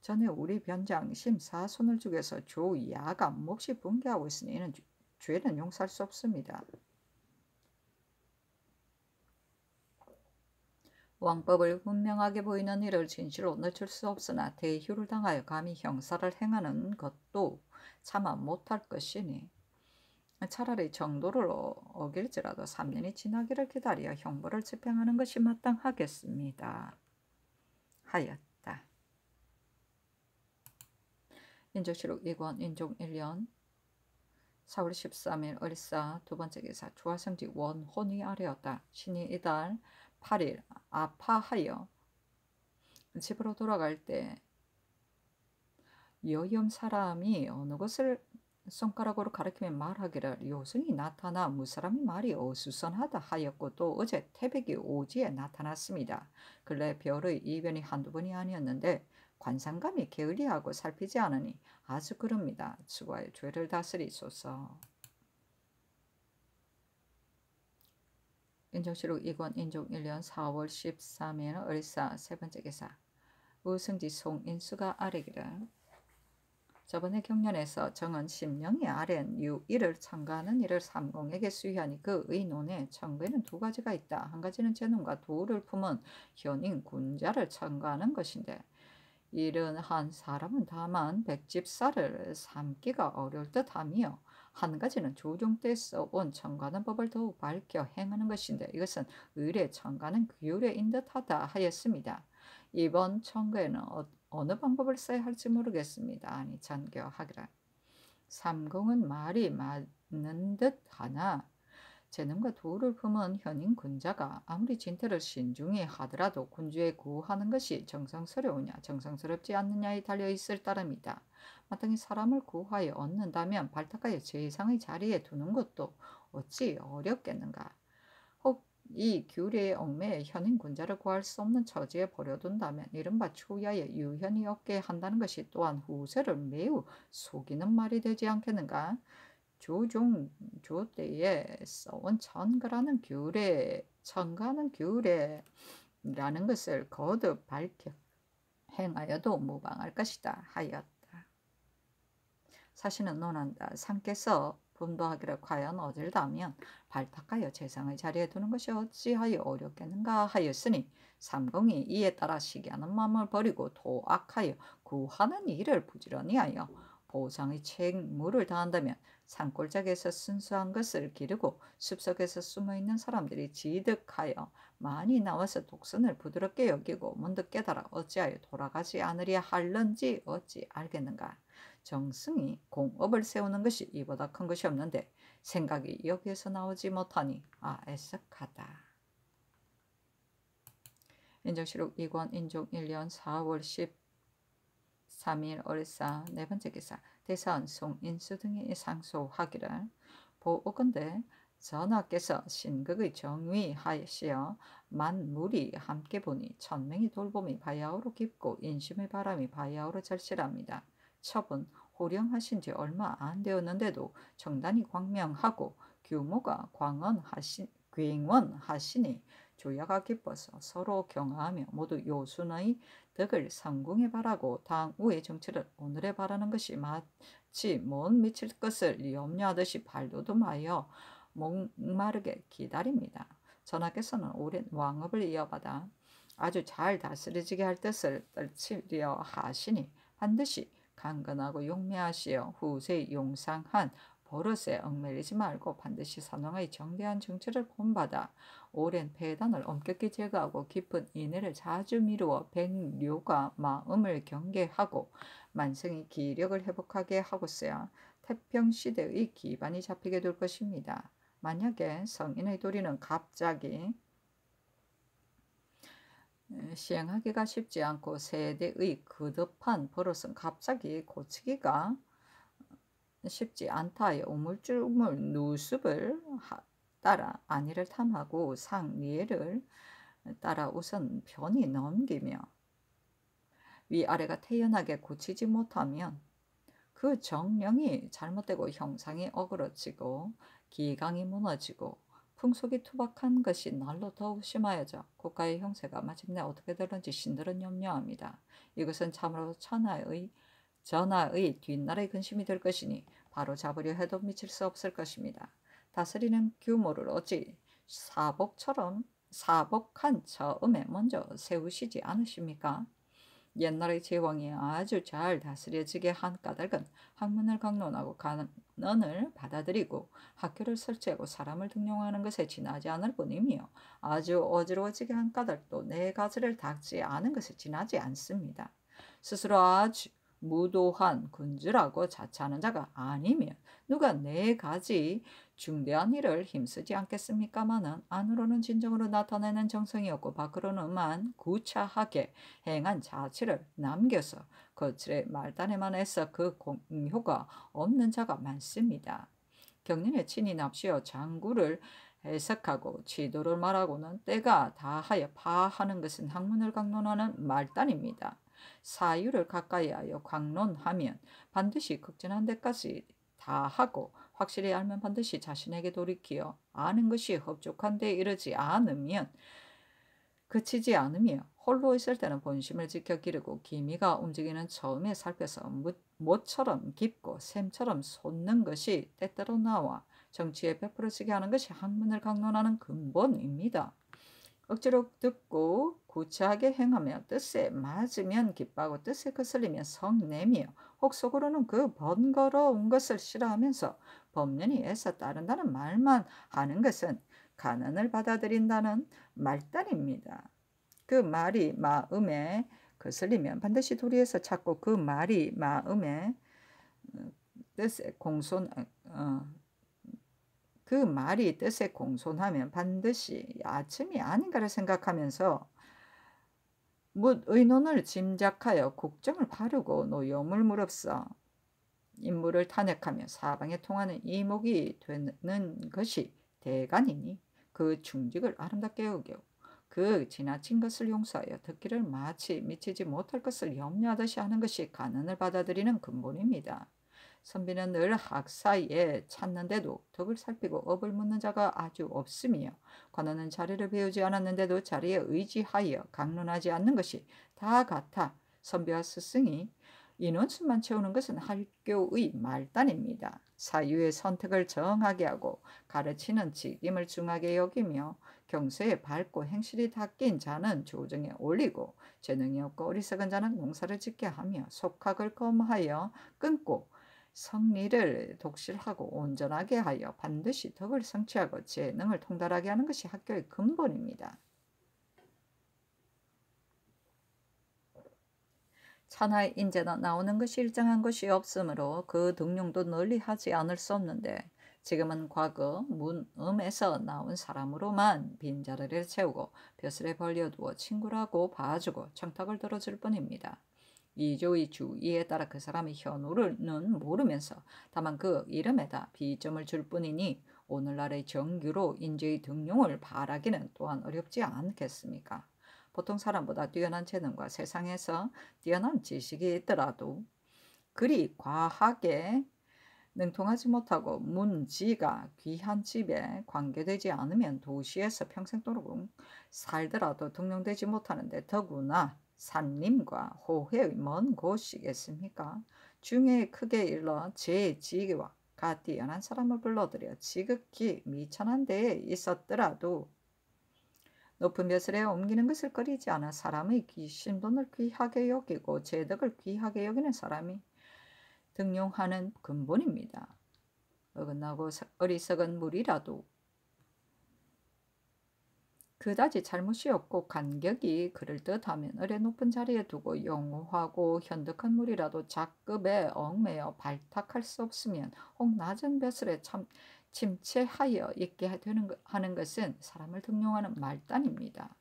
전에 우리 변장 심사 손을 죽여서 조야가 몹시 분개하고 있으니 이는 죄는 용서할 수 없습니다. 왕법을 분명하게 보이는 일을 진실로 늦출 수 없으나 대휴를 당하여 감히 형사를 행하는 것도 참아 못할 것이니 차라리 정도를 어, 어길지라도 3년이 지나기를 기다려 형벌을 집행하는 것이 마땅하겠습니다. 하였 인정시록 2권 인종 1년 4월 13일 어리사두 번째 기사 주화성지 원혼이 아래였다. 신이 이달 8일 아파하여 집으로 돌아갈 때 여염 사람이 어느 것을 손가락으로 가리키며 말하기를 요승이 나타나 무사람이 말이 어수선하다 하였고 또 어제 태백이 오지에 나타났습니다. 근래 별의 이변이 한두 번이 아니었는데 관상감이 게을리하고 살피지 않으니 아주 그럽니다. 주와의 죄를 다스리소서. 인종시록 2권 인종 1년 4월 13일 을사 세 번째 기사 우승지 송인수가 아래기를 저번에 경련에서 정은 10명의 아랜 유 1을 참가하는 일을 삼공에게 수여하니 그 의논에 청구에는 두 가지가 있다. 한 가지는 재능과 도를 품은 현인 군자를 참가하는 것인데 이런한 사람은 다만 백집사를 삼기가 어려울 듯하며 한 가지는 조종 때 써온 청가는 법을 더욱 밝혀 행하는 것인데 이것은 의례 청가는 규례인 듯하다 하였습니다. 이번 청가에는 어, 느 방법을 써야 할지 모르겠습니다. 아니 전교하기라. 삼공은 말이 맞는 듯 하나 재능과 도를 품은 현인 군자가 아무리 진퇴를 신중히 하더라도 군주에 구하는 것이 정성스러우냐 정성스럽지 않느냐에 달려있을 따름이다. 마땅히 사람을 구하여 얻는다면 발탁하여 제2상의 자리에 두는 것도 어찌 어렵겠는가. 혹이 규례의 얽매에 현인 군자를 구할 수 없는 처지에 버려둔다면 이른바 추야의 유현이 없게 한다는 것이 또한 후세를 매우 속이는 말이 되지 않겠는가. 조종 조대에 써온 천가라는 규례 천가는 규례라는 것을 거듭 밝혀 행하여도 무방할 것이다 하였다. 사실은 논한다. 상께서 분도하기를 과연 어질다면 발탁하여 재상의 자리에 두는 것이 어찌하여 어렵겠는가 하였으니 삼공이 이에 따라 시기하는 마음을 버리고 도악하여 구하는 일을 부지런히 하여 보상의 책무를 다한다면 산골짜기에서 순수한 것을 기르고 숲속에서 숨어있는 사람들이 지득하여 많이 나와서 독선을 부드럽게 여기고 문득 깨달아 어찌하여 돌아가지 않으랴 할런지 어찌 알겠는가. 정승이 공업을 세우는 것이 이보다 큰 것이 없는데 생각이 여기에서 나오지 못하니 아 애석하다. 인정시록 2권 인종 1년 4월 10 3일 어리사 네 번째 기사 대사원 송인수 등의 상소하기를 보건대 전하께서 신극의 정위하시어 만물이 함께 보니 천명이 돌봄이 바야흐로 깊고 인심의 바람이 바야흐로 절실합니다. 첩은 호령하신 지 얼마 안 되었는데도 정단이 광명하고 규모가 광원하신 괭원하시니 조야가 기뻐서 서로 경하하며 모두 요순의 덕을 성공해 바라고 당우의 정체를 오늘에 바라는 것이 마치 못 미칠 것을 염려하듯이 발돋움하여 목마르게 기다립니다. 전하께서는 오랜 왕업을 이어받아 아주 잘 다스려지게 할 뜻을 떨치려 하시니 반드시 강건하고 용맹하시어 후세 용상한 버릇에 얽매리지 말고 반드시 선왕의 정대한 정체를 본받아 오랜 폐단을 엄격히 제거하고 깊은 인애를 자주 미루어 백류가 마음을 경계하고 만성의 기력을 회복하게 하고서야 태평시대의 기반이 잡히게 될 것입니다. 만약에 성인의 도리는 갑자기 시행하기가 쉽지 않고 세대의 거듭한 버릇은 갑자기 고치기가 쉽지 않다의 우물쭈물 누습을 따라 안위를 탐하고 상리를 따라 우선 변이 넘기며 위아래가 태연하게 고치지 못하면 그 정령이 잘못되고 형상이 어그러지고 기강이 무너지고 풍속이 투박한 것이 날로 더욱 심하여져 국가의 형세가 마침내 어떻게 되는지 신들은 염려합니다. 이것은 참으로 천하의 전하의 뒷날의 근심이 될 것이니 바로잡으려 해도 미칠 수 없을 것입니다. 다스리는 규모를 어찌 사복처럼 사복한 처음에 먼저 세우시지 않으십니까? 옛날의 제왕이 아주 잘 다스려지게 한 까닭은 학문을 강론하고 간언을 받아들이고 학교를 설치하고 사람을 등용하는 것에 지나지 않을 뿐이며 아주 어지러워지게 한 까닭도 내 네 가지를 닦지 않은 것에 지나지 않습니다. 스스로 아주 무도한 군주라고 자처하는 자가 아니면 누가 네 가지 중대한 일을 힘쓰지 않겠습니까마는 안으로는 진정으로 나타내는 정성이 없고 밖으로는만 구차하게 행한 자치를 남겨서 거칠의 말단에만 해서 그 공효가 없는 자가 많습니다. 경륜의 친이 납시어 장구를 해석하고 지도를 말하고는 때가 다하여 파하는 것은 학문을 강론하는 말단입니다. 사유를 가까이하여 강론하면 반드시 극진한 데까지 다하고 확실히 알면 반드시 자신에게 돌이키어 아는 것이 흡족한 데 이르지 않으면 그치지 않으며 홀로 있을 때는 본심을 지켜 기르고 기미가 움직이는 처음에 살펴서 무, 처럼 깊고 샘처럼 솟는 것이 때때로 나와 정치에 베풀어쓰게 하는 것이 학문을 강론하는 근본입니다. 억지로 듣고 구차하게 행하며 뜻에 맞으면 기뻐하고 뜻에 거슬리면 성내며 혹 속으로는 그 번거로운 것을 싫어하면서 법륜이 애써 따른다는 말만 하는 것은 가난을 받아들인다는 말단입니다. 그 말이 마음에 거슬리면 반드시 도리에서 찾고 그 말이 마음에 어, 뜻에 공손 어, 그 말이 뜻에 공손하면 반드시 아침이 아닌가를 생각하면서 묻 의논을 짐작하여 국정을 바르고 노여움을 물었어. 인물을 탄핵하며 사방에 통하는 이목이 되는 것이 대간이니 그 충직을 아름답게 여겨 그 지나친 것을 용서하여 듣기를 마치 미치지 못할 것을 염려하듯이 하는 것이 가난을 받아들이는 근본입니다. 선비는 늘 학사에 찾는데도 덕을 살피고 업을 묻는 자가 아주 없으며 관원은 자리를 배우지 않았는데도 자리에 의지하여 강론하지 않는 것이 다 같아 선비와 스승이 인원수만 채우는 것은 학교의 말단입니다. 사유의 선택을 정하게 하고 가르치는 직임을 중하게 여기며 경세에 밝고 행실이 닦인 자는 조정에 올리고 재능이 없고 어리석은 자는 농사를 짓게 하며 속학을 검하여 끊고 성리를 독실하고 온전하게 하여 반드시 덕을 성취하고 재능을 통달하게 하는 것이 학교의 근본입니다. 천하의 인재는 나오는 것이 일정한 것이 없으므로 그 등용도 널리 하지 않을 수 없는데 지금은 과거 문음에서 나온 사람으로만 빈자리를 채우고 벼슬에 벌려두어 친구라고 봐주고 청탁을 들어줄 뿐입니다. 이조의 주의에 따라 그 사람의 현우는 를 모르면서 다만 그 이름에다 비점을 줄 뿐이니 오늘날의 정규로 인재의 등용을 바라기는 또한 어렵지 않겠습니까? 보통 사람보다 뛰어난 재능과 세상에서 뛰어난 지식이 있더라도 그리 과하게 능통하지 못하고 문지가 귀한 집에 관계되지 않으면 도시에서 평생도록 살더라도 등용되지 못하는데 더구나 산림과 호회의 먼 곳이겠습니까? 중에 크게 일러 제 지위와 가 뛰어난 사람을 불러들여 지극히 미천한 데에 있었더라도 높은 벼슬에 옮기는 것을 꺼리지 않아 사람의 귀신돈을 귀하게 여기고 제덕을 귀하게 여기는 사람이 등용하는 근본입니다. 어긋나고 어리석은 물이라도 그다지 잘못이 없고 간격이 그럴듯하면 어의 높은 자리에 두고 영호하고 현득한 물이라도 작급에 얽매여 발탁할 수 없으면 혹 낮은 벼슬에 참 침체하여 있게 되는 하는 것은 사람을 등용하는 말단입니다.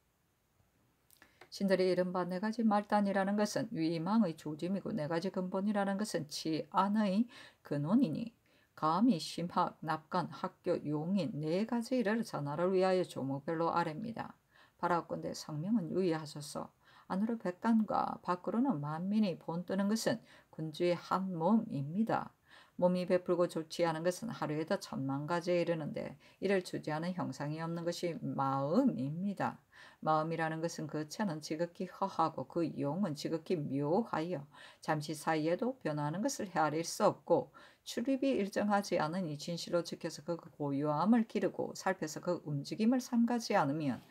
신들이 이른바 네 가지 말단이라는 것은 위망의 조짐이고 네 가지 근본이라는 것은 치안의 근원이니 감히 심학, 납간, 학교, 용인 네 가지를 전하를 위하여 조목별로 아랩니다. 바라건대 성명은 유의하소서. 안으로 백간과 밖으로는 만민이 본뜨는 것은 군주의 한 몸입니다. 몸이 베풀고 좋지 않은 것은 하루에도 천만 가지에 이르는데 이를 주지하는 형상이 없는 것이 마음입니다. 마음이라는 것은 그 체는 지극히 허하고 그 용은 지극히 묘하여 잠시 사이에도 변하는 것을 헤아릴 수 없고 출입이 일정하지 않은 이 진실로 지켜서 그 고요함을 기르고 살펴서 그 움직임을 삼가지 않으면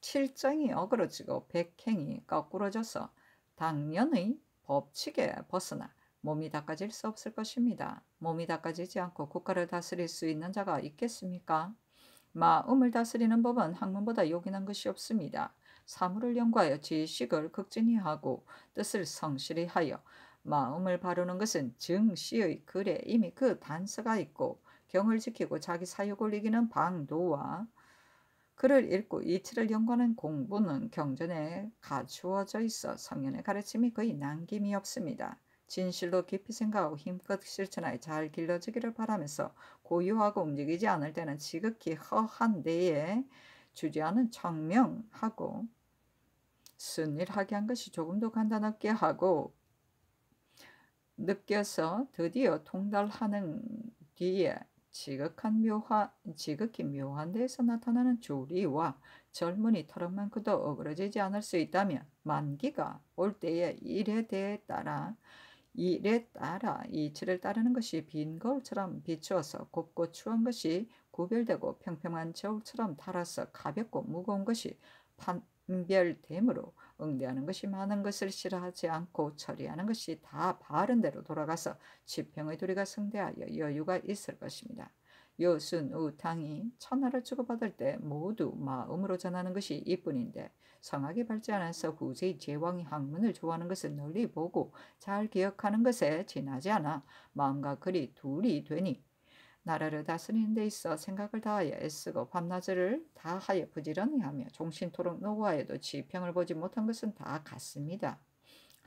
칠정이 어그러지고 백행이 거꾸러져서 당연의 법칙에 벗어나 몸이 닦아질 수 없을 것입니다. 몸이 닦아지지 않고 국가를 다스릴 수 있는 자가 있겠습니까? 마음을 다스리는 법은 학문보다 요긴한 것이 없습니다. 사물을 연구하여 지식을 극진히 하고 뜻을 성실히 하여 마음을 바르는 것은 증시의 글에 이미 그 단서가 있고 경을 지키고 자기 사욕을 이기는 방도와 글을 읽고 이치를 연구하는 공부는 경전에 갖추어져 있어 성현의 가르침이 거의 남김이 없습니다. 진실로 깊이 생각하고 힘껏 실천하여 잘 길러지기를 바라면서 고요하고 움직이지 않을 때는 지극히 허한 데에 주제하는 청명하고 순일하게 한 것이 조금 도 간단하게 하고 느껴서 드디어 통달하는 뒤에 지극한 묘화, 지극히 묘한 데에서 나타나는 조리와 젊은이털럼만큼도 어그러지지 않을 수 있다면 만기가 올 때의 일에 대해 따라 이에 따라 이치를 따르는 것이 빈 거울처럼 비추어서 곱고 추한 것이 구별되고 평평한 저울처럼 달아서 가볍고 무거운 것이 판별됨으로 응대하는 것이 많은 것을 싫어하지 않고 처리하는 것이 다 바른 대로 돌아가서 지평의 두리가 성대하여 여유가 있을 것입니다. 요순, 우탕이 천하를 주고받을 때 모두 마음으로 전하는 것이 이뿐인데 성악이 발전하면서 후제의 제왕의 학문을 좋아하는 것을 널리 보고 잘 기억하는 것에 지나지 않아 마음과 글이 둘이 되니 나라를 다스리는 데 있어 생각을 다하여 애쓰고 밤낮을 다하여 부지런히 하며 종신토록 노고하여도 지평을 보지 못한 것은 다 같습니다.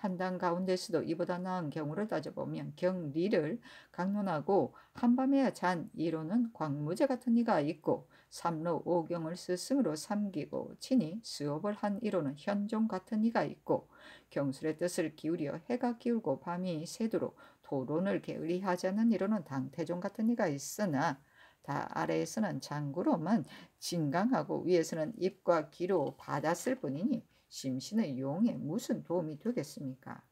한단 가운데서도 이보다 나은 경우를 따져보면 경리를 강론하고 한밤에 잔 이로는 광무제 같은 이가 있고 삼로 오경을 스승으로 삼기고 친히 수업을 한 이로는 현종 같은 이가 있고 경술의 뜻을 기울여 해가 기울고 밤이 새도록 토론을 게을리하지 않는 이로는 당태종 같은 이가 있으나 다 아래에서는 장구로만 진강하고 위에서는 입과 귀로 받았을 뿐이니 심신의 용에 무슨 도움이 되겠습니까?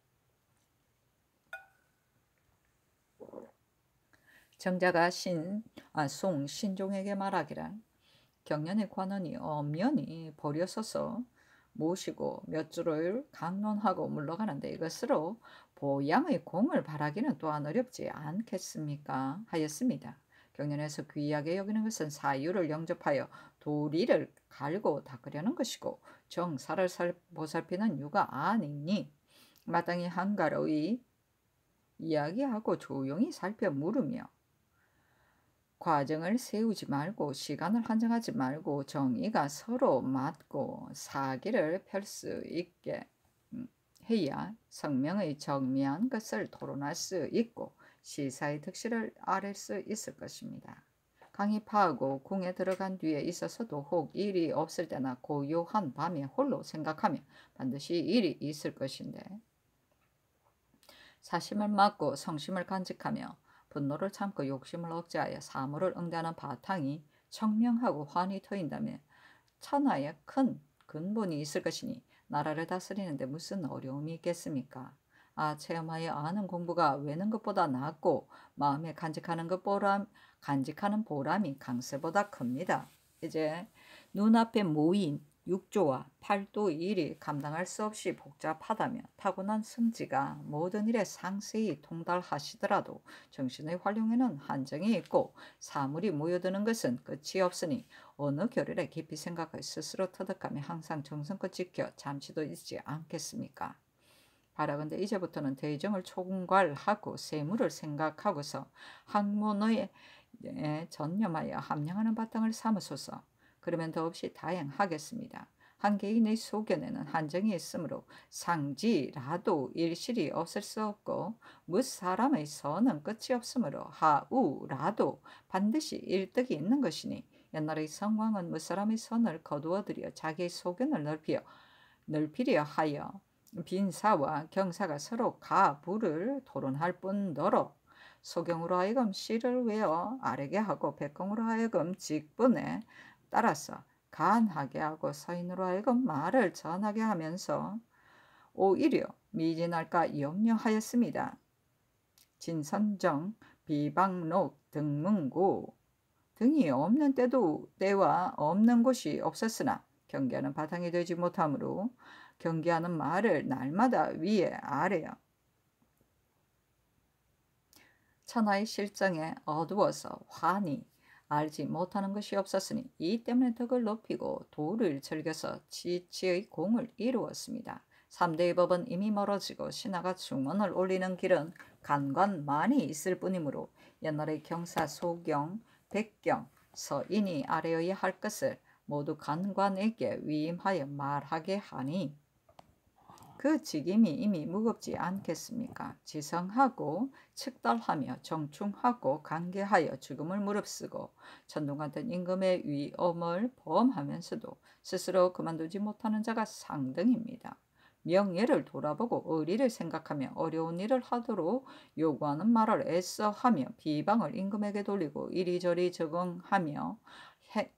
정자가 신, 아, 송 신종에게 말하기라 경련의 관원이 엄연히 버려서서 모시고 몇 주를 강론하고 물러가는데 이것으로 보양의 공을 바라기는 또한 어렵지 않겠습니까? 하였습니다. 경련에서 귀하게 여기는 것은 사유를 영접하여 도리를 갈고 닦으려는 것이고 정사를 살, 보살피는 유가 아니니 마땅히 한가로이 이야기하고 조용히 살펴 물으며 과정을 세우지 말고 시간을 한정하지 말고 정의가 서로 맞고 사기를 펼 수 있게 음, 해야 성명의 정미한 것을 토론할 수 있고 시사의 특실을 알랠수 있을 것입니다. 강이 파하고 궁에 들어간 뒤에 있어서도 혹 일이 없을 때나 고요한 밤에 홀로 생각하면 반드시 일이 있을 것인데 사심을 막고 성심을 간직하며 분노를 참고 욕심을 억제하여 사물을 응대하는 바탕이 청명하고 환히 터인다면 천하에 큰 근본이 있을 것이니 나라를 다스리는데 무슨 어려움이 있겠습니까? 아, 체험하여 아는 공부가 외는 것보다 낫고 마음에 간직하는 것 보람, 간직하는 보람이 강세보다 큽니다. 이제 눈앞에 모인 육조와 팔도 일이 감당할 수 없이 복잡하다면 타고난 성지가 모든 일에 상세히 통달하시더라도 정신의 활용에는 한정이 있고 사물이 모여드는 것은 끝이 없으니 어느 결의를 깊이 생각해 스스로 터득하며 항상 정성껏 지켜 잠시도 잊지 않겠습니까? 바라건대 이제부터는 대정을 총괄하고 세무를 생각하고서 학문의 전념하여 함양하는 바탕을 삼으소서. 그러면 더없이 다양하겠습니다. 한 개인의 소견에는 한정이 있으므로 상지라도 일실이 없을 수 없고 무 사람의 선은 끝이 없으므로 하우라도 반드시 일득이 있는 것이니 옛날의 성왕은 무 사람의 선을 거두어들여 자기의 소견을 넓히어 넓히려 하여 빈사와 경사가 서로 가부를 토론할 뿐더러 소경으로 하여금 씨를 외어 아래게 하고 백공으로 하여금 직분에 따라서 간하게 하고 서인으로 하여금 말을 전하게 하면서 오히려 미진할까 염려하였습니다. 진선정, 비방록, 등문구 등이 없는 때도 때와 없는 곳이 없었으나 경계하는 바탕이 되지 못하므로 경계하는 말을 날마다 위에 아래요. 천하의 실정에 어두워서 환히 알지 못하는 것이 없었으니 이 때문에 덕을 높이고 도를 즐겨서 지치의 공을 이루었습니다. 3대의 법은 이미 멀어지고 신하가 중원을 올리는 길은 간관만이 있을 뿐이므로 옛날의 경사 소경, 백경, 서인이 아래의 할 것을 모두 간관에게 위임하여 말하게 하니 그 직임이 이미 무겁지 않겠습니까? 지성하고 측달하며 정충하고 관계하여 죽음을 무릅쓰고 천둥 같은 임금의 위엄을 범하면서도 스스로 그만두지 못하는 자가 상등입니다. 명예를 돌아보고 의리를 생각하며 어려운 일을 하도록 요구하는 말을 애써하며 비방을 임금에게 돌리고 이리저리 적응하며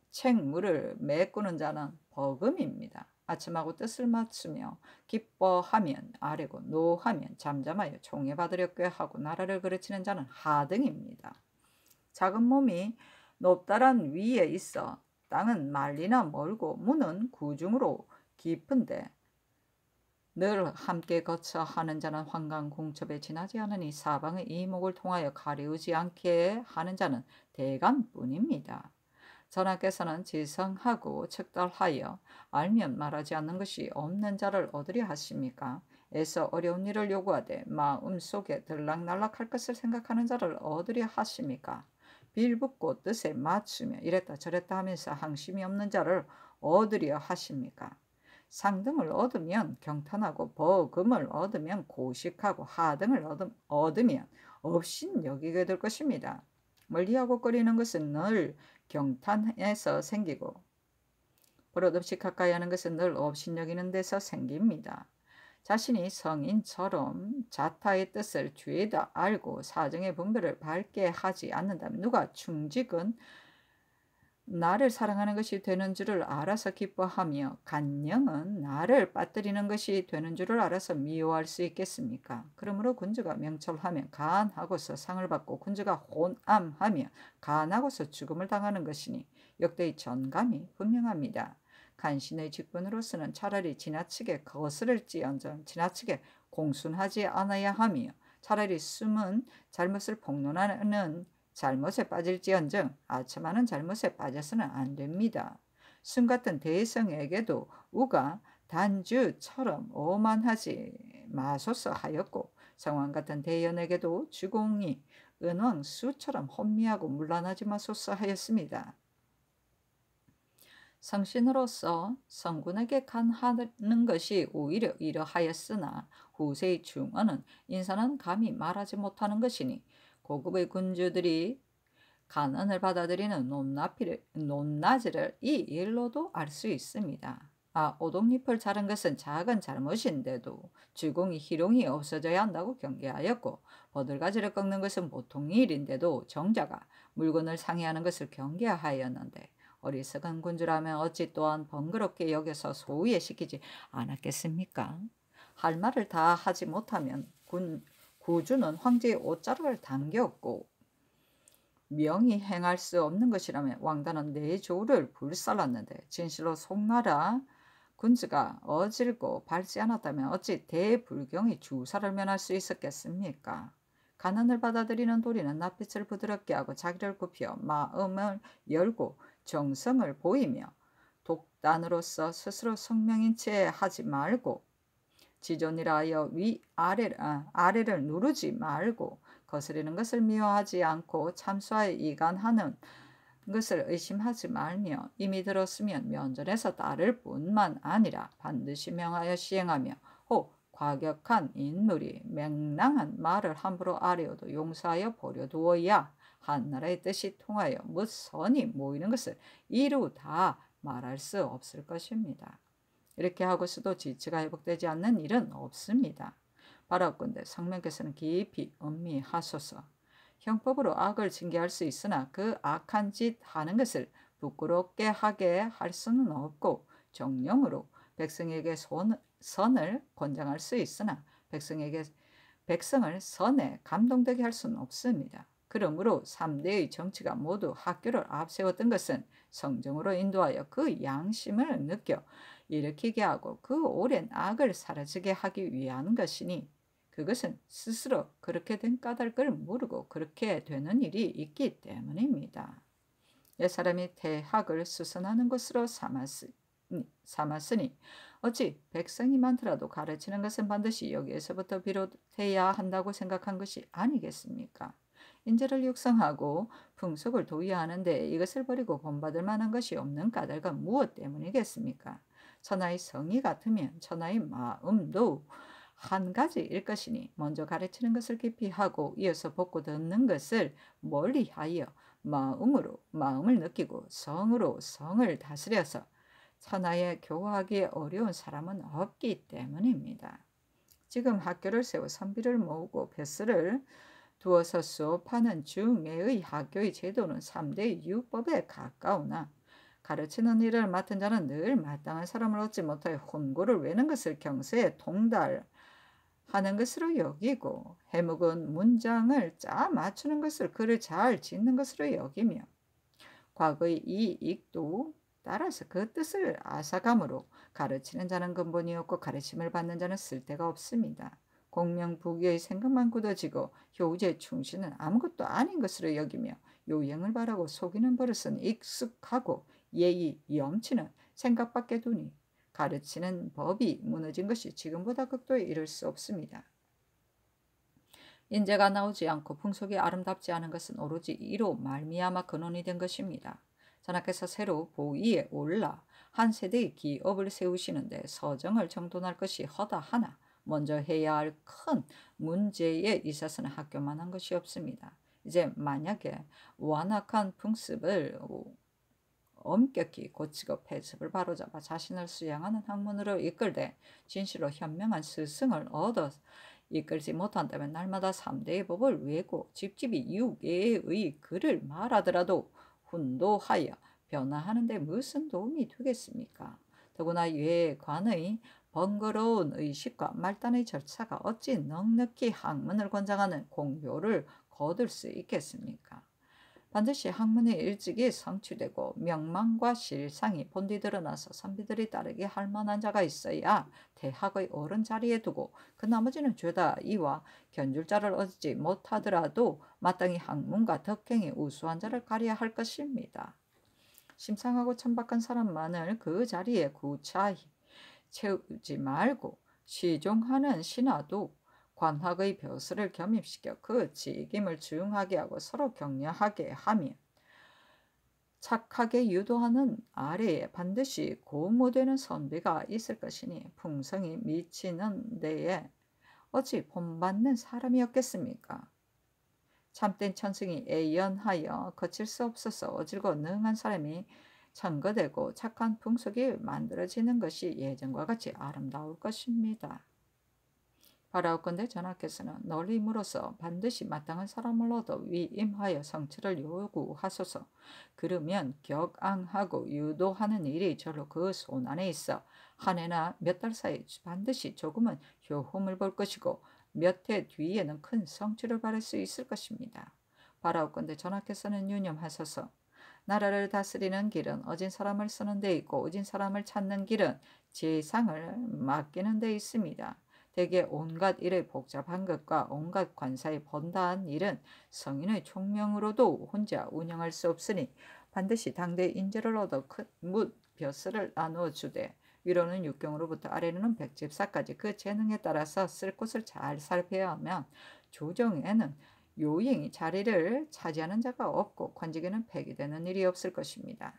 책무를 메꾸는 자는 버금입니다. 아침하고 뜻을 맞추며 기뻐하면 아래고 노하면 잠잠하여 종에 받으려 꾀하고 나라를 그르치는 자는 하등입니다. 작은 몸이 높다란 위에 있어 땅은 말리나 멀고 문은 구중으로 깊은데 늘 함께 거쳐 하는 자는 환관공첩에 지나지 않으니 사방의 이목을 통하여 가리우지 않게 하는 자는 대간뿐입니다. 전하께서는 지성하고 책달하여 알면 말하지 않는 것이 없는 자를 얻으려 하십니까? 에서 어려운 일을 요구하되 마음속에 들락날락할 것을 생각하는 자를 얻으려 하십니까? 빌붙고 뜻에 맞추며 이랬다 저랬다 하면서 항심이 없는 자를 얻으려 하십니까? 상등을 얻으면 경탄하고 버금을 얻으면 고식하고 하등을 얻음, 얻으면 없인 여기게 될 것입니다. 멀리하고 꺼리는 것은 늘 경탄에서 생기고 버릇없이 가까이 하는 것은 늘 업신여기는 데서 생깁니다. 자신이 성인처럼 자타의 뜻을 죄다 알고 사정의 분별을 밝게 하지 않는다면 누가 충직은 나를 사랑하는 것이 되는 줄을 알아서 기뻐하며 간영은 나를 빠뜨리는 것이 되는 줄을 알아서 미워할 수 있겠습니까? 그러므로 군주가 명철하며 간하고서 상을 받고 군주가 혼암하며 간하고서 죽음을 당하는 것이니 역대의 전감이 분명합니다. 간신의 직분으로서는 차라리 지나치게 거스를지언정 지나치게 공순하지 않아야 하며 차라리 숨은 잘못을 폭로하는 잘못에 빠질지언정 아첨하는 잘못에 빠져서는 안 됩니다. 순 같은 대성에게도 우가 단주처럼 오만하지 마소서 하였고 성왕 같은 대연에게도 주공이 은왕 수처럼 혼미하고 물란하지 마소서 하였습니다. 성신으로서 성군에게 간하는 것이 오히려 이러하였으나 후세의 중언은 인사는 감히 말하지 못하는 것이니 고급의 군주들이 간언을 받아들이는 높낮이를, 높낮이를 이 일로도 알 수 있습니다. 아, 오동잎을 자른 것은 작은 잘못인데도 주공이 희롱이 없어져야 한다고 경계하였고 버들가지를 꺾는 것은 보통 일인데도 정자가 물건을 상해하는 것을 경계하였는데 어리석은 군주라면 어찌 또한 번거롭게 여겨서 소외시키지 않았겠습니까? 할 말을 다 하지 못하면 군, 구주는 황제의 옷자락을 당겼고 명이 행할 수 없는 것이라면 왕단은 내 조를 불살랐는데 진실로 송나라 군주가 어질고 밟지 않았다면 어찌 대불경이 주사를 면할 수 있었겠습니까? 가난을 받아들이는 도리는 낯빛을 부드럽게 하고 자기를 굽혀 마음을 열고 정성을 보이며 독단으로서 스스로 성명인 채 하지 말고 지존이라 하여 위 아래 아, 아래를 누르지 말고 거스리는 것을 미워하지 않고 참수하여 이간하는 것을 의심하지 말며 이미 들었으면 면전에서 따를 뿐만 아니라 반드시 명하여 시행하며 혹 과격한 인물이 맹랑한 말을 함부로 아뢰어도 용서하여 버려 두어야 한나라의 뜻이 통하여 무선이 모이는 것을 이루 다 말할 수 없을 것입니다. 이렇게 하고서도 지체가 회복되지 않는 일은 없습니다. 바라건대 성명께서는 깊이 엄미하소서. 형법으로 악을 징계할 수 있으나 그 악한 짓 하는 것을 부끄럽게 하게 할 수는 없고 정령으로 백성에게 손, 선을 권장할 수 있으나 백성에게 백성을 선에 감동되게 할 수는 없습니다. 그러므로 3대의 정치가 모두 학교를 앞세웠던 것은 성정으로 인도하여 그 양심을 느껴 일으키게 하고 그 오랜 악을 사라지게 하기 위한 것이니 그것은 스스로 그렇게 된 까닭을 모르고 그렇게 되는 일이 있기 때문입니다. 옛사람이 대학을 수선하는 것으로 삼았으니, 음, 삼았으니 어찌 백성이 많더라도 가르치는 것은 반드시 여기에서부터 비롯해야 한다고 생각한 것이 아니겠습니까? 인재를 육성하고 풍속을 도의하는데 이것을 버리고 본받을 만한 것이 없는 까닭은 무엇 때문이겠습니까? 천하의 성이 같으면 천하의 마음도 한 가지일 것이니 먼저 가르치는 것을 기피하고 이어서 복고 듣는 것을 멀리하여 마음으로 마음을 느끼고 성으로 성을 다스려서 천하에 교화하기 어려운 사람은 없기 때문입니다. 지금 학교를 세워 선비를 모으고 배스를 두어서 수업하는 중에의 학교의 제도는 3대 유법에 가까우나 가르치는 일을 맡은 자는 늘 마땅한 사람을 얻지 못하여 혼고를 외는 것을 경세에 통달 하는 것으로 여기고 해묵은 문장을 짜 맞추는 것을 글을 잘 짓는 것으로 여기며 과거의 이익도 따라서 그 뜻을 아사감으로 가르치는 자는 근본이 없고 가르침을 받는 자는 쓸데가 없습니다. 공명부귀의 생각만 굳어지고 효제 충신은 아무것도 아닌 것으로 여기며 요행을 바라고 속이는 버릇은 익숙하고 예의, 염치는 생각밖에 두니 가르치는 법이 무너진 것이 지금보다 극도에 이를 수 없습니다. 인재가 나오지 않고 풍속이 아름답지 않은 것은 오로지 이로 말미암아 근원이 된 것입니다. 전하께서 새로 보위에 올라 한 세대의 기업을 세우시는데 서정을 정돈할 것이 허다하나 먼저 해야 할 큰 문제에 있어서는 학교만 한 것이 없습니다. 이제 만약에 완악한 풍습을 엄격히 고치고 폐습을 바로잡아 자신을 수양하는 학문으로 이끌되 진실로 현명한 스승을 얻어 이끌지 못한다면 날마다 3대의 법을 외고 집집이 육예의 글을 말하더라도 훈도하여 변화하는데 무슨 도움이 되겠습니까? 더구나 예관의 번거로운 의식과 말단의 절차가 어찌 넉넉히 학문을 권장하는 공교를 거둘 수 있겠습니까? 반드시 학문의 일찍이 성취되고 명망과 실상이 본디 드러나서 선비들이 따르게 할 만한 자가 있어야 대학의 옳은 자리에 두고 그 나머지는 죄다 이와 견줄자를 얻지 못하더라도 마땅히 학문과 덕행의 우수한 자를 가려야 할 것입니다. 심상하고 천박한 사람만을 그 자리에 구차히 채우지 말고 시종하는 신하도 관학의 벼슬을 겸입시켜 그 직임을 중하게 하고 서로 격려하게 하며 착하게 유도하는 아래에 반드시 고무되는 선비가 있을 것이니 풍성이 미치는 데에 어찌 본받는 사람이었겠습니까? 참된 천승이 애연하여 거칠 수 없어서 어질고 능한 사람이 창거되고 착한 풍속이 만들어지는 것이 예전과 같이 아름다울 것입니다. 바라옵건대 전하께서는 널림으로써 반드시 마땅한 사람으로도 위임하여 성취를 요구하소서. 그러면 격앙하고 유도하는 일이 절로 그 손 안에 있어 한 해나 몇 달 사이 반드시 조금은 효험을 볼 것이고 몇 해 뒤에는 큰 성취를 바랄 수 있을 것입니다. 바라옵건대 전하께서는 유념하소서. 나라를 다스리는 길은 어진 사람을 쓰는 데 있고 어진 사람을 찾는 길은 제상을 맡기는 데 있습니다. 대개 온갖 일의 복잡한 것과 온갖 관사의 번다한 일은 성인의 총명으로도 혼자 운영할 수 없으니 반드시 당대 인재를 얻어 큰뭇 벼슬을 나누어 주되 위로는 육경으로부터 아래로는 백집사까지 그 재능에 따라서 쓸 곳을 잘 살펴야 하며 조정에는 요인이 자리를 차지하는 자가 없고 관직에는 폐기되는 일이 없을 것입니다.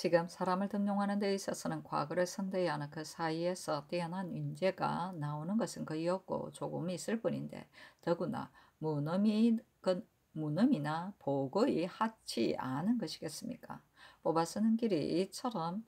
지금 사람을 등용하는 데 있어서는 과거를 선대해야 하는 그 사이에서 뛰어난 인재가 나오는 것은 거의 없고 조금 있을 뿐인데 더구나 무놈이건무놈이나 그 보고의 하치 않은 것이겠습니까? 뽑아 쓰는 길이 이처럼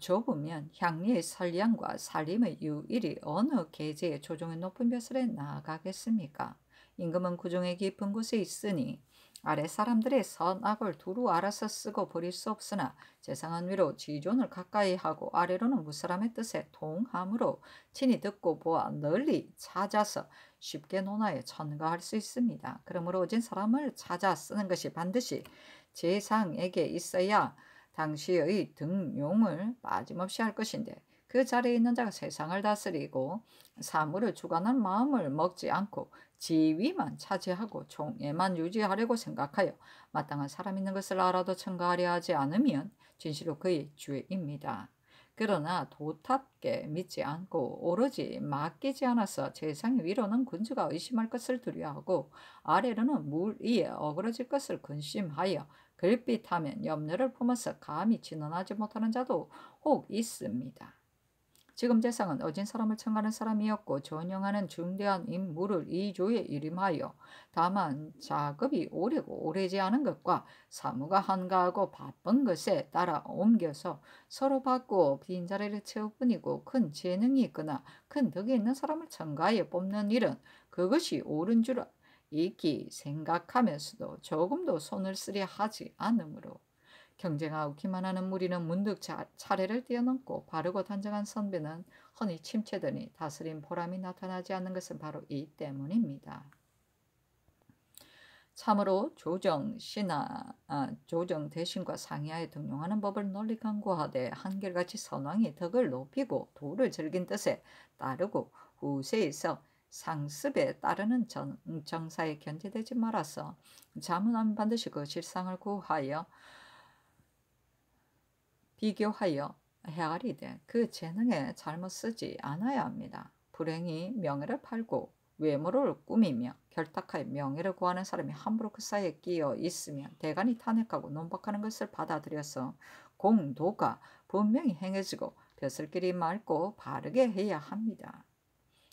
좁으면 향리의 선량과 살림의 유일이 어느 계제의 조종의 높은 벼슬에 나아가겠습니까? 임금은 구중의 깊은 곳에 있으니 아래 사람들의 선악을 두루 알아서 쓰고 버릴 수 없으나 재상은 위로 지존을 가까이 하고 아래로는 무사람의 뜻에 동함으로 친히 듣고 보아 널리 찾아서 쉽게 논하에 천가할수 있습니다. 그러므로 오진 사람을 찾아 쓰는 것이 반드시 재상에게 있어야 당시의 등용을 빠짐없이 할 것인데 그 자리에 있는 자가 세상을 다스리고 사물을 주관한 마음을 먹지 않고 지위만 차지하고 종애만 유지하려고 생각하여 마땅한 사람 있는 것을 알아도 청가하려 하지 않으면 진실로 그의 죄입니다. 그러나 도탑게 믿지 않고 오로지 맡기지 않아서 세상 위로는 군주가 의심할 것을 두려워하고 아래로는 물 위에 어그러질 것을 근심하여 글빛하면 염려를 품어서 감히 진언하지 못하는 자도 혹 있습니다. 지금 재상은 어진 사람을 청하는 사람이었고 전용하는 중대한 임무를 이 조에 이름하여 다만 작업이 오래고 오래지 않은 것과 사무가 한가하고 바쁜 것에 따라 옮겨서 서로 받고 빈자리를 채울 뿐이고 큰 재능이 있거나 큰 덕이 있는 사람을 청가해 뽑는 일은 그것이 옳은 줄 익히 생각하면서도 조금도 손을 쓰려 하지 않으므로 경쟁하기만 고 하는 무리는 문득 차, 차례를 뛰어넘고 바르고 단정한 선비는 허니 침체더니 다스린 보람이 나타나지 않는 것은 바로 이 때문입니다. 참으로 조정, 신하, 아, 조정 대신과 상의하에 등용하는 법을 널리 강구하되 한결같이 선왕이 덕을 높이고 도를 즐긴 뜻에 따르고 후세에 있 상습에 따르는 정, 정사에 견제되지 말아서 자문하면 반드시 그 실상을 구하여 비교하여 헤아리되 그 재능에 잘못 쓰지 않아야 합니다. 불행히 명예를 팔고 외모를 꾸미며 결탁하여 명예를 구하는 사람이 함부로 그 사이에 끼어 있으면 대간이 탄핵하고 논박하는 것을 받아들여서 공도가 분명히 행해지고 벼슬길이 맑고 바르게 해야 합니다.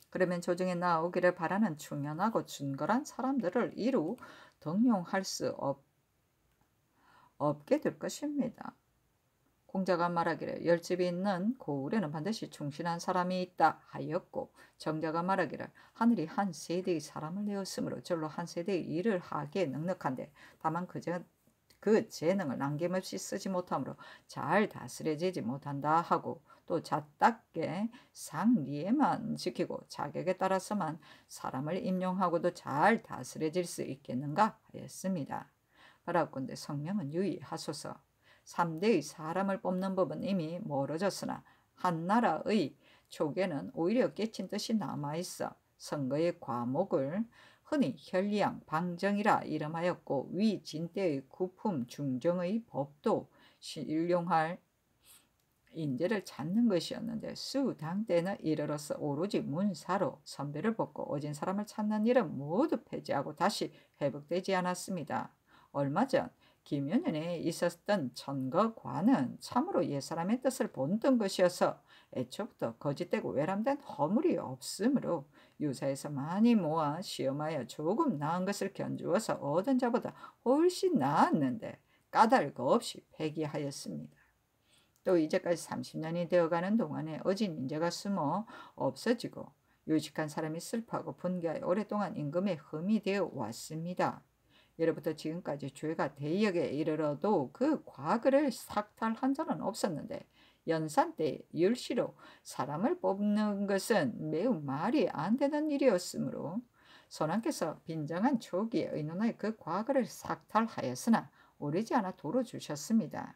그러면 조정에 나오기를 바라는 충연하고중결한 사람들을 이루 등용할 수 없, 없게 될 것입니다. 공자가 말하기를 열집이 있는 고울에는 반드시 충실한 사람이 있다 하였고 정자가 말하기를 하늘이 한 세대의 사람을 내었으므로 절로 한 세대의 일을 하기에 능력한데 다만 그저 그 재능을 남김없이 쓰지 못하므로 잘 다스려지지 못한다 하고 또 자답게 상리에만 지키고 자격에 따라서만 사람을 임용하고도 잘 다스려질 수 있겠는가 하였습니다. 바라건대 성령은 유의하소서. 3대의 사람을 뽑는 법은 이미 멀어졌으나 한나라의 촉에는 오히려 깨친 듯이 남아있어 선거의 과목을 흔히 현리양 방정이라 이름하였고 위진대의 구품 중정의 법도 실용할 인재를 찾는 것이었는데 수당 때는 이르러서 오로지 문사로 선배를 뽑고 어진 사람을 찾는 일은 모두 폐지하고 다시 회복되지 않았습니다. 얼마 전 김윤현에 있었던 천거관은 참으로 옛사람의 뜻을 본던 것이어서 애초부터 거짓되고 외람된 허물이 없으므로 유사에서 많이 모아 시험하여 조금 나은 것을 견주어서 얻은 자보다 훨씬 나았는데 까닭 없이 폐기하였습니다. 또 이제까지 30년이 되어가는 동안에 어진 인재가 숨어 없어지고 유식한 사람이 슬퍼하고 분개하여 오랫동안 임금의 흠이 되어 왔습니다. 예로부터 지금까지 주의가 대역에 이르러도 그 과거를 삭탈한 자는 없었는데 연산 때 열시로 사람을 뽑는 것은 매우 말이 안 되는 일이었으므로 선왕께서 빈정한 초기에 의논하여 그 과거를 삭탈하였으나 오르지 않아 도로 주셨습니다.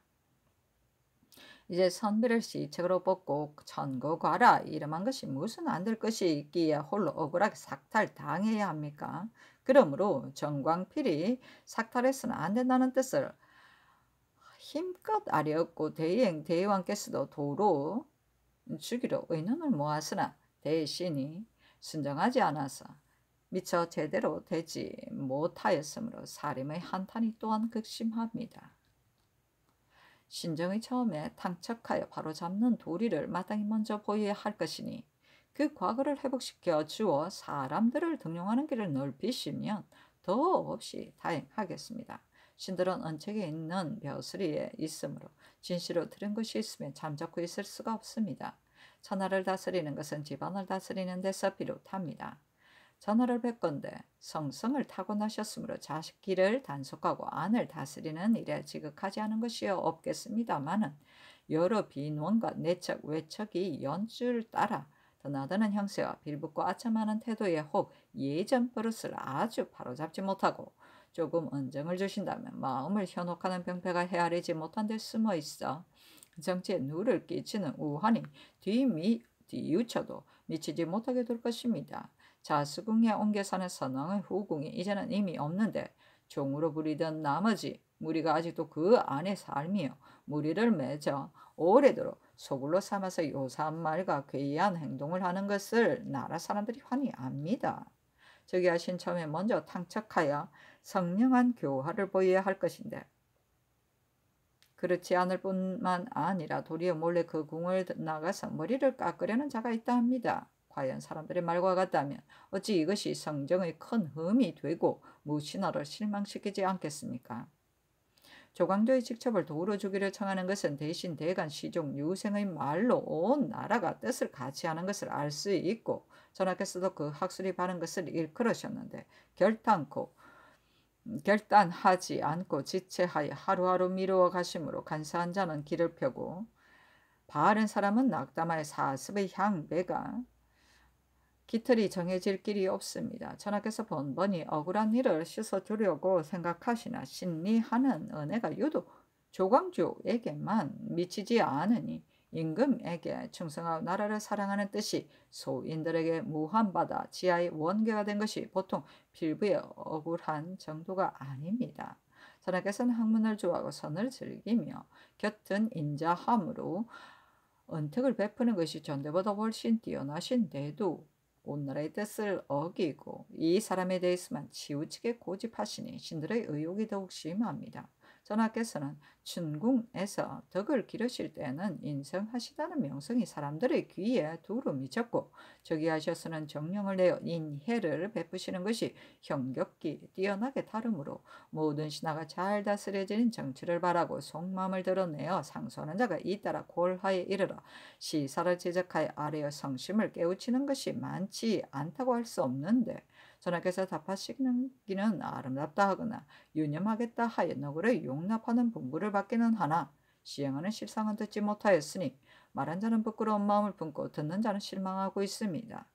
이제 선비를 시책으로 뽑고 천거과라 이름한 것이 무슨 안 될 것이 있기에 홀로 억울하게 삭탈당해야 합니까? 그러므로 정광필이 삭탈해서는 안 된다는 뜻을 힘껏 아뢰었고 대행 대왕께서도 도로 주기로 의논을 모았으나 대신이 순정하지 않아서 미처 제대로 되지 못하였으므로 사림의 한탄이 또한 극심합니다. 신정의 처음에 당척하여 바로 잡는 도리를 마땅히 먼저 보여야 할 것이니 그 과거를 회복시켜 주어 사람들을 등용하는 길을 넓히시면 더없이 다행하겠습니다. 신들은 언책에 있는 벼슬이에 있으므로 진실로 들은 것이 있으면 잠자코 있을 수가 없습니다. 천하를 다스리는 것은 집안을 다스리는 데서 비롯합니다. 전하를 뵙건대 성성을 타고나셨으므로 자식 길을 단속하고 안을 다스리는 일에 지극하지 않은 것이 없겠습니다마는 여러 비논과 내척 외척이 연줄 따라 더 나다는 형세와 빌붙고 아첨하는 태도의 혹 예전 버릇을 아주 바로잡지 못하고 조금 언정을 주신다면 마음을 현혹하는 병폐가 헤아리지 못한 데 숨어 있어 정치에 누를 끼치는 우환이 뒤미 뒤우쳐도 미치지 못하게 될 것입니다. 자수궁의 옹계산의 선왕의 후궁이 이제는 이미 없는데 종으로 부리던 나머지 무리가 아직도 그 안에 살며 무리를 맺어 오래도록 소굴로 삼아서 요사한 말과 괴이한 행동을 하는 것을 나라 사람들이 환히 압니다. 저기 하신 처음에 먼저 탕착하여 성령한 교화를 보여야 할 것인데 그렇지 않을 뿐만 아니라 도리어 몰래 그 궁을 나가서 머리를 깎으려는 자가 있다 합니다. 과연 사람들의 말과 같다면 어찌 이것이 성정의 큰 흠이 되고 무신화를 실망시키지 않겠습니까? 조광조의 직첩을 도우러 주기를 청하는 것은 대신 대간 시종 유생의 말로 온 나라가 뜻을 같이 하는 것을 알 수 있고 전하께서도 그 학술이 바른 것을 일컬으셨는데 결단코 음, 결단하지 않고 지체하여 하루하루 미루어 가심으로 간사한 자는 길을 펴고 바른 사람은 낙담하여 사습의 향배가 깃털이 정해질 길이 없습니다. 천하께서 번번이 억울한 일을 씻어주려고 생각하시나 신리하는 은혜가 유독 조광조에게만 미치지 않으니 임금에게 충성하고 나라를 사랑하는 뜻이 소인들에게 무한받아 지하의 원계가 된 것이 보통 필부의 억울한 정도가 아닙니다. 선하께서는 학문을 좋아하고 선을 즐기며 곁은 인자함으로 은택을 베푸는 것이 전대보다 훨씬 뛰어나신데도 오늘의 뜻을 어기고 이 사람에 대해서만 치우치게 고집하시니 신들의 의욕이 더욱 심합니다. 전하께서는 춘궁에서 덕을 기르실 때는 에 인성하시다는 명성이 사람들의 귀에 두루 미쳤고 저기하셔서는 정령을 내어 인해를 베푸시는 것이 형격기 뛰어나게 다름으로 모든 신하가 잘 다스려지는 정치를 바라고 속마음을 드러내어 상소하는 자가 잇따라 골하에 이르러 시사를 제작하여 아래의 성심을 깨우치는 것이 많지 않다고 할 수 없는데 전하께서 답하시기는 아름답다 하거나 유념하겠다 하여 너그를 용납하는 분부를 받기는 하나 시행하는 실상은 듣지 못하였으니 말한 자는 부끄러운 마음을 품고 듣는 자는 실망하고 있습니다.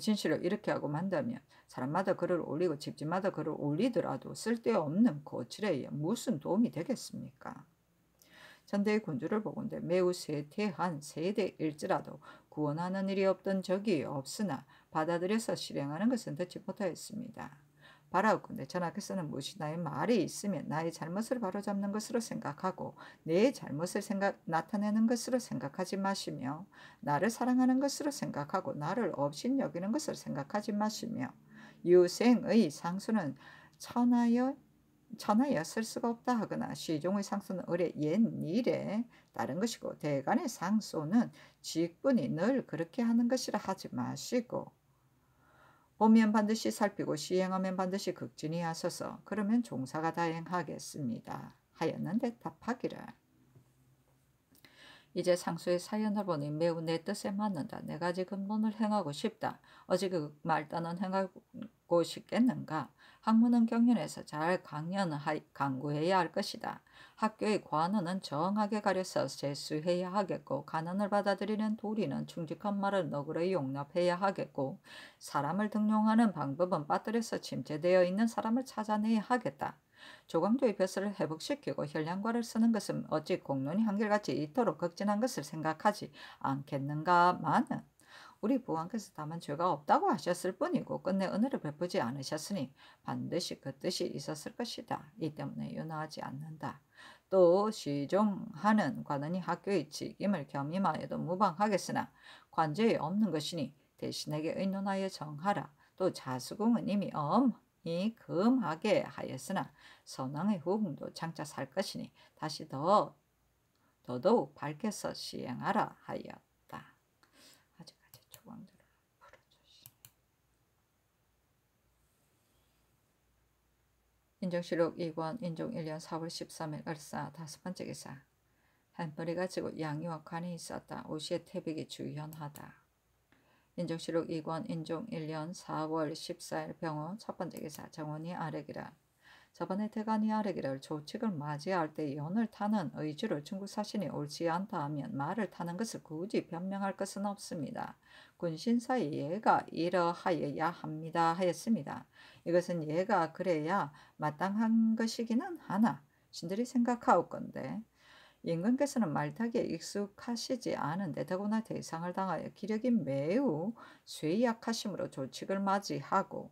진실을 이렇게 하고 만다면 사람마다 글을 올리고 집집마다 글을 올리더라도 쓸데없는 고칠에 의해 무슨 도움이 되겠습니까? 전대 의 군주를 보건대 매우 쇠퇴한 세대일지라도 구원하는 일이 없던 적이 없으나 받아들여서 실행하는 것은 듣지 못하였습니다. 바라옵건대 전하께서는 무엇이나의 말이 있으면 나의 잘못을 바로잡는 것으로 생각하고 내 잘못을 생각, 나타내는 것으로 생각하지 마시며 나를 사랑하는 것으로 생각하고 나를 없인 여기는 것을 생각하지 마시며 유생의 상수는 천하여 천하여 쓸 수가 없다 하거나 시종의 상소는 의뢰 옛 일에 따른 것이고 대간의 상소는 직분이 늘 그렇게 하는 것이라 하지 마시고 보면 반드시 살피고 시행하면 반드시 극진히 하소서 그러면 종사가 다행하겠습니다 하였는데 답하기를 이제 상수의 사연을 보니 매우 내 뜻에 맞는다. 내가 지금 논을 행하고 싶다. 어제그 말단은 행하고 싶겠는가. 학문은 경륜에서 잘 강연, 강구해야 할 것이다. 학교의 관원은 정하게 가려서 재수해야 하겠고 가난을 받아들이는 도리는 충직한 말을 너그러이 용납해야 하겠고 사람을 등용하는 방법은 빠뜨려서 침체되어 있는 사람을 찾아내야 하겠다. 조금조의 벼슬을 회복시키고 혈량과를 쓰는 것은 어찌 공론이 한결같이 이토록 극진한 것을 생각하지 않겠는가만은 우리 부왕께서 다만 죄가 없다고 하셨을 뿐이고 끝내 은혜를 베푸지 않으셨으니 반드시 그 뜻이 있었을 것이다. 이 때문에 유나하지 않는다. 또 시종하는 관원이 학교의 직임을 겸임하여도 무방하겠으나 관제에 없는 것이니 대신에게 의논하여 정하라. 또 자수궁은 이미 엄이 금하게 하였으나 선왕의 후궁도 장차 살 것이니 다시 더 더더욱 밝혀서 시행하라 하였다. 아직까지 조광들을 풀어주시. 인정실록 2권 인종 1년 4월 13일 을사 다섯 번째 기사 한벌이 가지고 양이와 관이 있었다. 오시의 태백이 주연하다. 인종실록 2권 인종 1년 4월 14일 병원 첫 번째 기사 정원이 아래기라. 저번에 대관이 아래기를 조칙을 맞이할 때 연을 타는 의지를 중국 사신이 옳지 않다 하면 말을 타는 것을 굳이 변명할 것은 없습니다. 군신사의 예가 이러하여야 합니다 하였습니다. 이것은 예가 그래야 마땅한 것이기는 하나 신들이 생각하옵건데 인근께서는 말타기에 익숙하시지 않은데 더구나 대상을 당하여 기력이 매우 쇠약하심으로 조칙을 맞이하고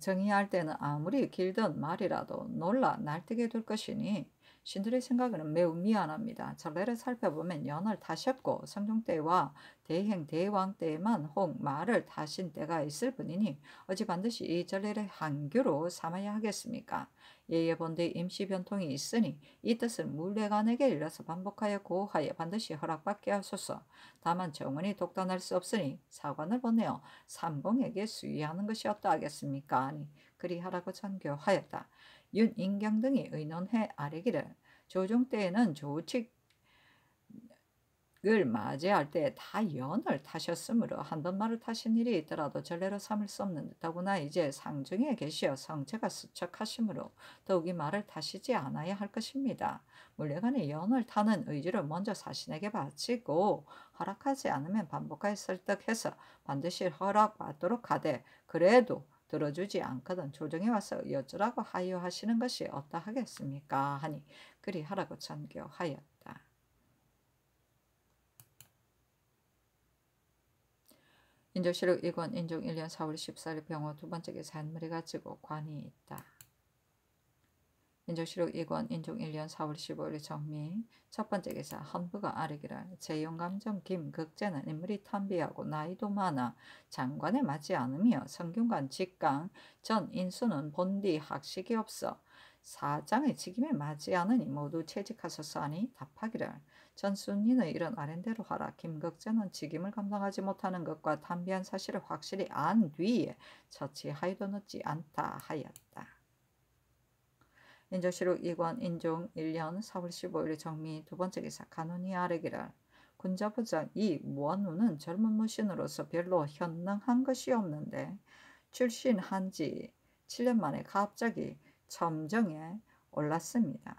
정의할 때는 아무리 길던 말이라도 놀라 날뛰게 될 것이니 신들의 생각에는 매우 미안합니다. 전례를 살펴보면 연을 타셨고 성종 때와 대행 대왕 때에만 혹 말을 타신 때가 있을 뿐이니 어찌 반드시 이 전례를 한규로 삼아야 하겠습니까? 예예 본대 임시 변통이 있으니 이 뜻을 물레간에게 일러서 반복하여 고하여 반드시 허락받게 하소서. 다만 정원이 독단할 수 없으니 사관을 보내어 삼봉에게 수의하는 것이 어떠하겠습니까? 아니 그리하라고 전교하였다. 윤인경 등이 의논해 아뢰기를 조정 때에는 조칙을 맞이할 때 다 연을 타셨으므로 한 번말을 타신 일이 있더라도 전례로 삼을 수 없는 더구나 이제 상중에 계시어 성체가 수척하시므로 더욱이 말을 타시지 않아야 할 것입니다. 물려간에 연을 타는 의지를 먼저 사신에게 바치고 허락하지 않으면 반복하여 설득해서 반드시 허락받도록 하되 그래도 들어주지 않거든 조정에 와서 여쭈라고 하여 하시는 것이 어떠 하겠습니까 하니 그리 하라고 전교하였다. 인조실록 2권 인종 1년 4월 14일 병호 두 번째 게 산물이 가지고 관이 있다. 인종실록 2권 인종 1년 4월 15일 정미 첫 번째 기사 헌부가아래기라 재용감정 김 극재는 인물이 탐비하고 나이도 많아 장관에 맞지 않으며 성균관 직강 전 인수는 본디 학식이 없어 사장의 직임에 맞지 않으니 모두 채직하셨사니 답하기를 전순인의 이런 아랜대로 하라 김극재는 직임을 감당하지 못하는 것과 탐비한 사실을 확실히 안 뒤에 처치하여도 늦지 않다 하였다. 인조시록 2권 인종 1년 4월 15일 정미 두 번째 기사 가누니 아르기랄 군자부장 이 무한우는 젊은 무신으로서 별로 현능한 것이 없는데 출신한 지 7년 만에 갑자기 첨정에 올랐습니다.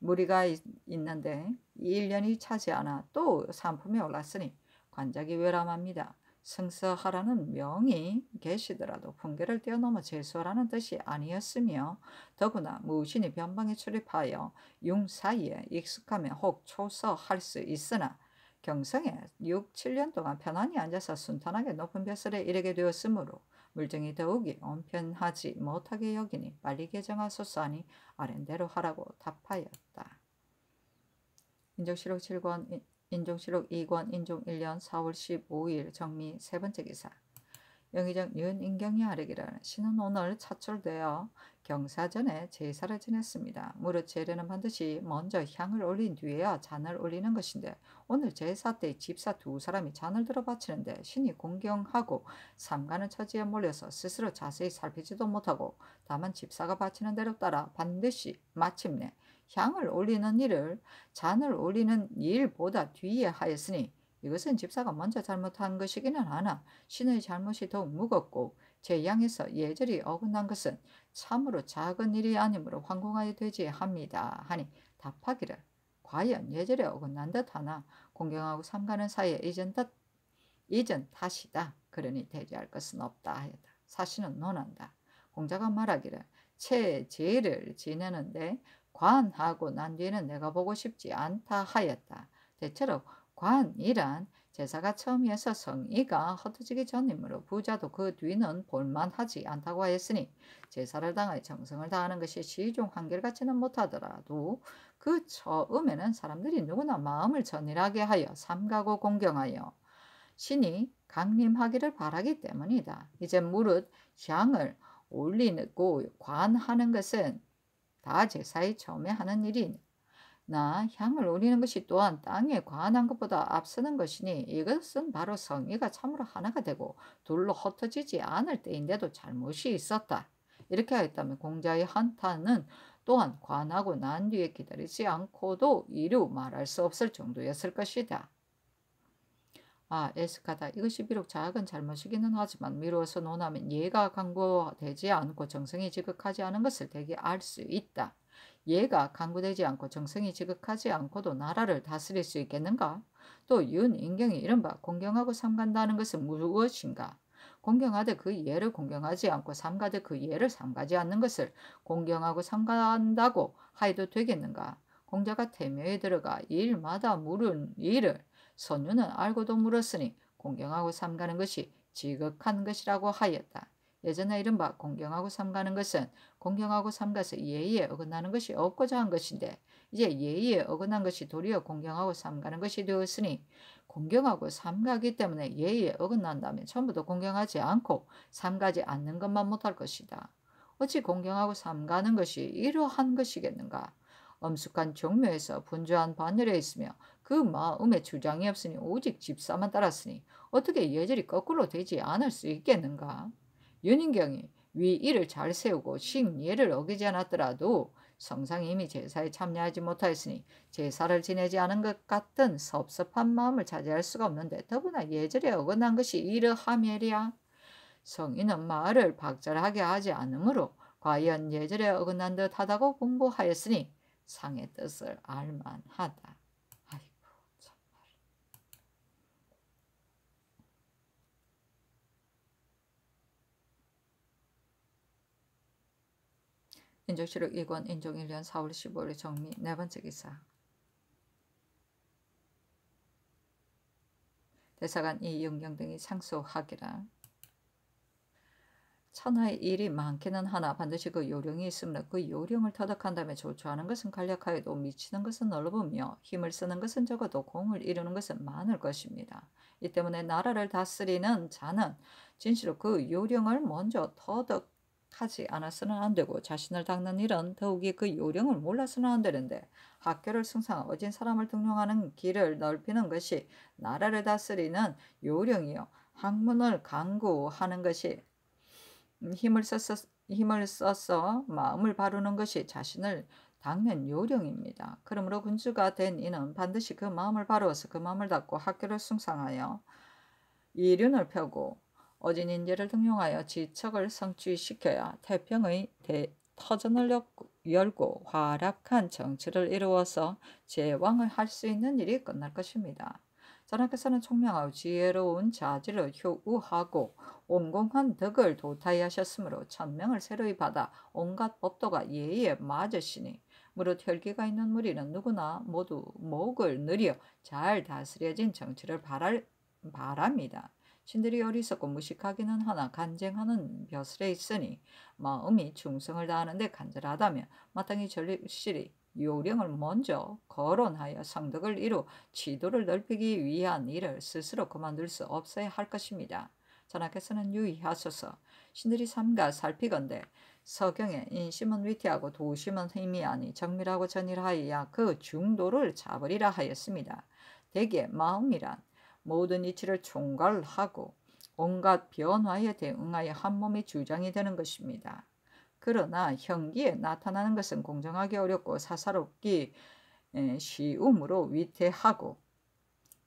무리가 있는데 1년이 차지 않아 또상품이 올랐으니 관작이 외람합니다. 승서하라는 명이 계시더라도 분계를 뛰어넘어 재수하라는 뜻이 아니었으며 더구나 무신이 변방에 출입하여 융 사이에 익숙하면 혹 초서할 수 있으나 경성에 6, 7년 동안 편안히 앉아서 순탄하게 높은 벼슬에 이르게 되었으므로 물정이 더욱이 온편하지 못하게 여기니 빨리 개정하소서 하니 아랜대로 하라고 답하였다. 인정실록 7권 인종실록 2권 인종 1년 4월 15일 정미 세 번째 기사 영의정 윤인경이 아래기라는 신은 오늘 차출되어 경사전에 제사를 지냈습니다. 무릇 제례는 반드시 먼저 향을 올린 뒤에야 잔을 올리는 것인데 오늘 제사 때 집사 두 사람이 잔을 들어 바치는데 신이 공경하고 삼가는 처지에 몰려서 스스로 자세히 살피지도 못하고 다만 집사가 바치는 대로 따라 반드시 마침내 향을 올리는 일을 잔을 올리는 일보다 뒤에 하였으니 이것은 집사가 먼저 잘못한 것이기는 하나 신의 잘못이 더욱 무겁고 제 양에서 예절이 어긋난 것은 참으로 작은 일이 아니므로 황공하여 되지 합니다. 하니 답하기를 과연 예절에 어긋난 듯 하나 공경하고 삼가는 사이에 이전 탓 이전 탓이다. 그러니 대지할 것은 없다 하였다. 사실은 논한다. 공자가 말하기를 체제를 지내는데 관하고 난 뒤에는 내가 보고 싶지 않다 하였다. 대체로 관이란 제사가 처음이어서 성의가 흩어지기 전임으로 부자도 그 뒤는 볼만하지 않다고 하였으니 제사를 당하여 정성을 다하는 것이 시종 한결같지는 못하더라도 그 처음에는 사람들이 누구나 마음을 전일하게 하여 삼가고 공경하여 신이 강림하기를 바라기 때문이다. 이제 무릇 향을 올리고 관하는 것은 다 제사의 처음에 하는 일이니 나 향을 올리는 것이 또한 땅에 관한 것보다 앞서는 것이니 이것은 바로 성의가 참으로 하나가 되고 둘로 흩어지지 않을 때인데도 잘못이 있었다. 이렇게 하였다면 공자의 한탄은 또한 관하고 난 뒤에 기다리지 않고도 이루 말할 수 없을 정도였을 것이다. 아, 에스카다. 이것이 비록 작은 잘못이기는 하지만 미루어서 논하면 예가 강구되지 않고 정성이 지극하지 않은 것을 대개 알수 있다. 예가 강구되지 않고 정성이 지극하지 않고도 나라를 다스릴 수 있겠는가? 또 윤인경이 이른바 공경하고 삼간다는 것은 무엇인가? 공경하되 그 예를 공경하지 않고 삼가되 그 예를 삼가지 않는 것을 공경하고 삼간다고 하여도 되겠는가? 공자가 태묘에 들어가 일마다 물은 일을 선유는 알고도 물었으니 공경하고 삼가는 것이 지극한 것이라고 하였다. 예전에 이른바 공경하고 삼가는 것은 공경하고 삼가서 예의에 어긋나는 것이 없고자 한 것인데 이제 예의에 어긋난 것이 도리어 공경하고 삼가는 것이 되었으니 공경하고 삼가기 때문에 예의에 어긋난다면 전부도 공경하지 않고 삼가지 않는 것만 못할 것이다. 어찌 공경하고 삼가는 것이 이러한 것이겠는가? 엄숙한 종묘에서 분주한 반열에 있으며 그마음의 주장이 없으니 오직 집사만 따랐으니 어떻게 예절이 거꾸로 되지 않을 수 있겠는가? 윤인경이 위일을잘 세우고 식예를 어기지 않았더라도 성상이 이미 제사에 참여하지 못하였으니 제사를 지내지 않은 것 같은 섭섭한 마음을 자제할 수가 없는데 더구나 예절에 어긋난 것이 이러하며야 성인은 말을 박절하게 하지 않으므로 과연 예절에 어긋난 듯하다고 공부하였으니 상의 뜻을 알만하다. 인정실록 2권 인종 1년 4월 15일 정리 네 번째 기사 대사관 이영경 등이 상소하기라 천하의 일이 많기는 하나 반드시 그 요령이 있으므로 그 요령을 터득한 다음에 조처하는 것은 간략하여도 미치는 것은 넓으며 힘을 쓰는 것은 적어도 공을 이루는 것은 많을 것입니다. 이 때문에 나라를 다스리는 자는 진실로 그 요령을 먼저 터득 하지 않아서는 안 되고 자신을 닦는 일은 더욱이 그 요령을 몰라서는 안 되는데 학교를 승상한 어진 사람을 등용하는 길을 넓히는 것이 나라를 다스리는 요령이요 학문을 강구하는 것이 힘을 써서 힘을 써서 마음을 바르는 것이 자신을 당연 요령입니다. 그러므로 군주가 된 이는 반드시 그 마음을 바로서 그 마음을 닦고 학교를 숭상하여 이륜을 펴고 오진 인재를 등용하여 지척을 성취시켜야 태평의 대, 터전을 열고 열고 화락한 정치를 이루어서 제왕을 할 수 있는 일이 끝날 것입니다. 전하께서는 총명하고 지혜로운 자질을 효우하고 온공한 덕을 도타이하셨으므로 천명을 새로이 받아 온갖 법도가 예의에 맞으시니 무릇 혈기가 있는 무리는 누구나 모두 목을 느려 잘 다스려진 정치를 바랄, 바랍니다. 신들이 어리석고 무식하기는 하나 간쟁하는 벼슬에 있으니 마음이 충성을 다하는데 간절하다면 마땅히 절실히 요령을 먼저 거론하여 성덕을 이루 지도를 넓히기 위한 일을 스스로 그만둘 수 없어야 할 것입니다. 전하께서는 유의하소서 신들이 삼가 살피건대 서경의 인심은 위태하고 도심은 희미하니 정밀하고 전일하여야 그 중도를 잡으리라 하였습니다. 대개 마음이란 모든 이치를 총괄하고 온갖 변화에 대응하여 한몸의 주장이 되는 것입니다. 그러나 현기에 나타나는 것은 공정하기 어렵고 사사롭기 쉬움으로 위태하고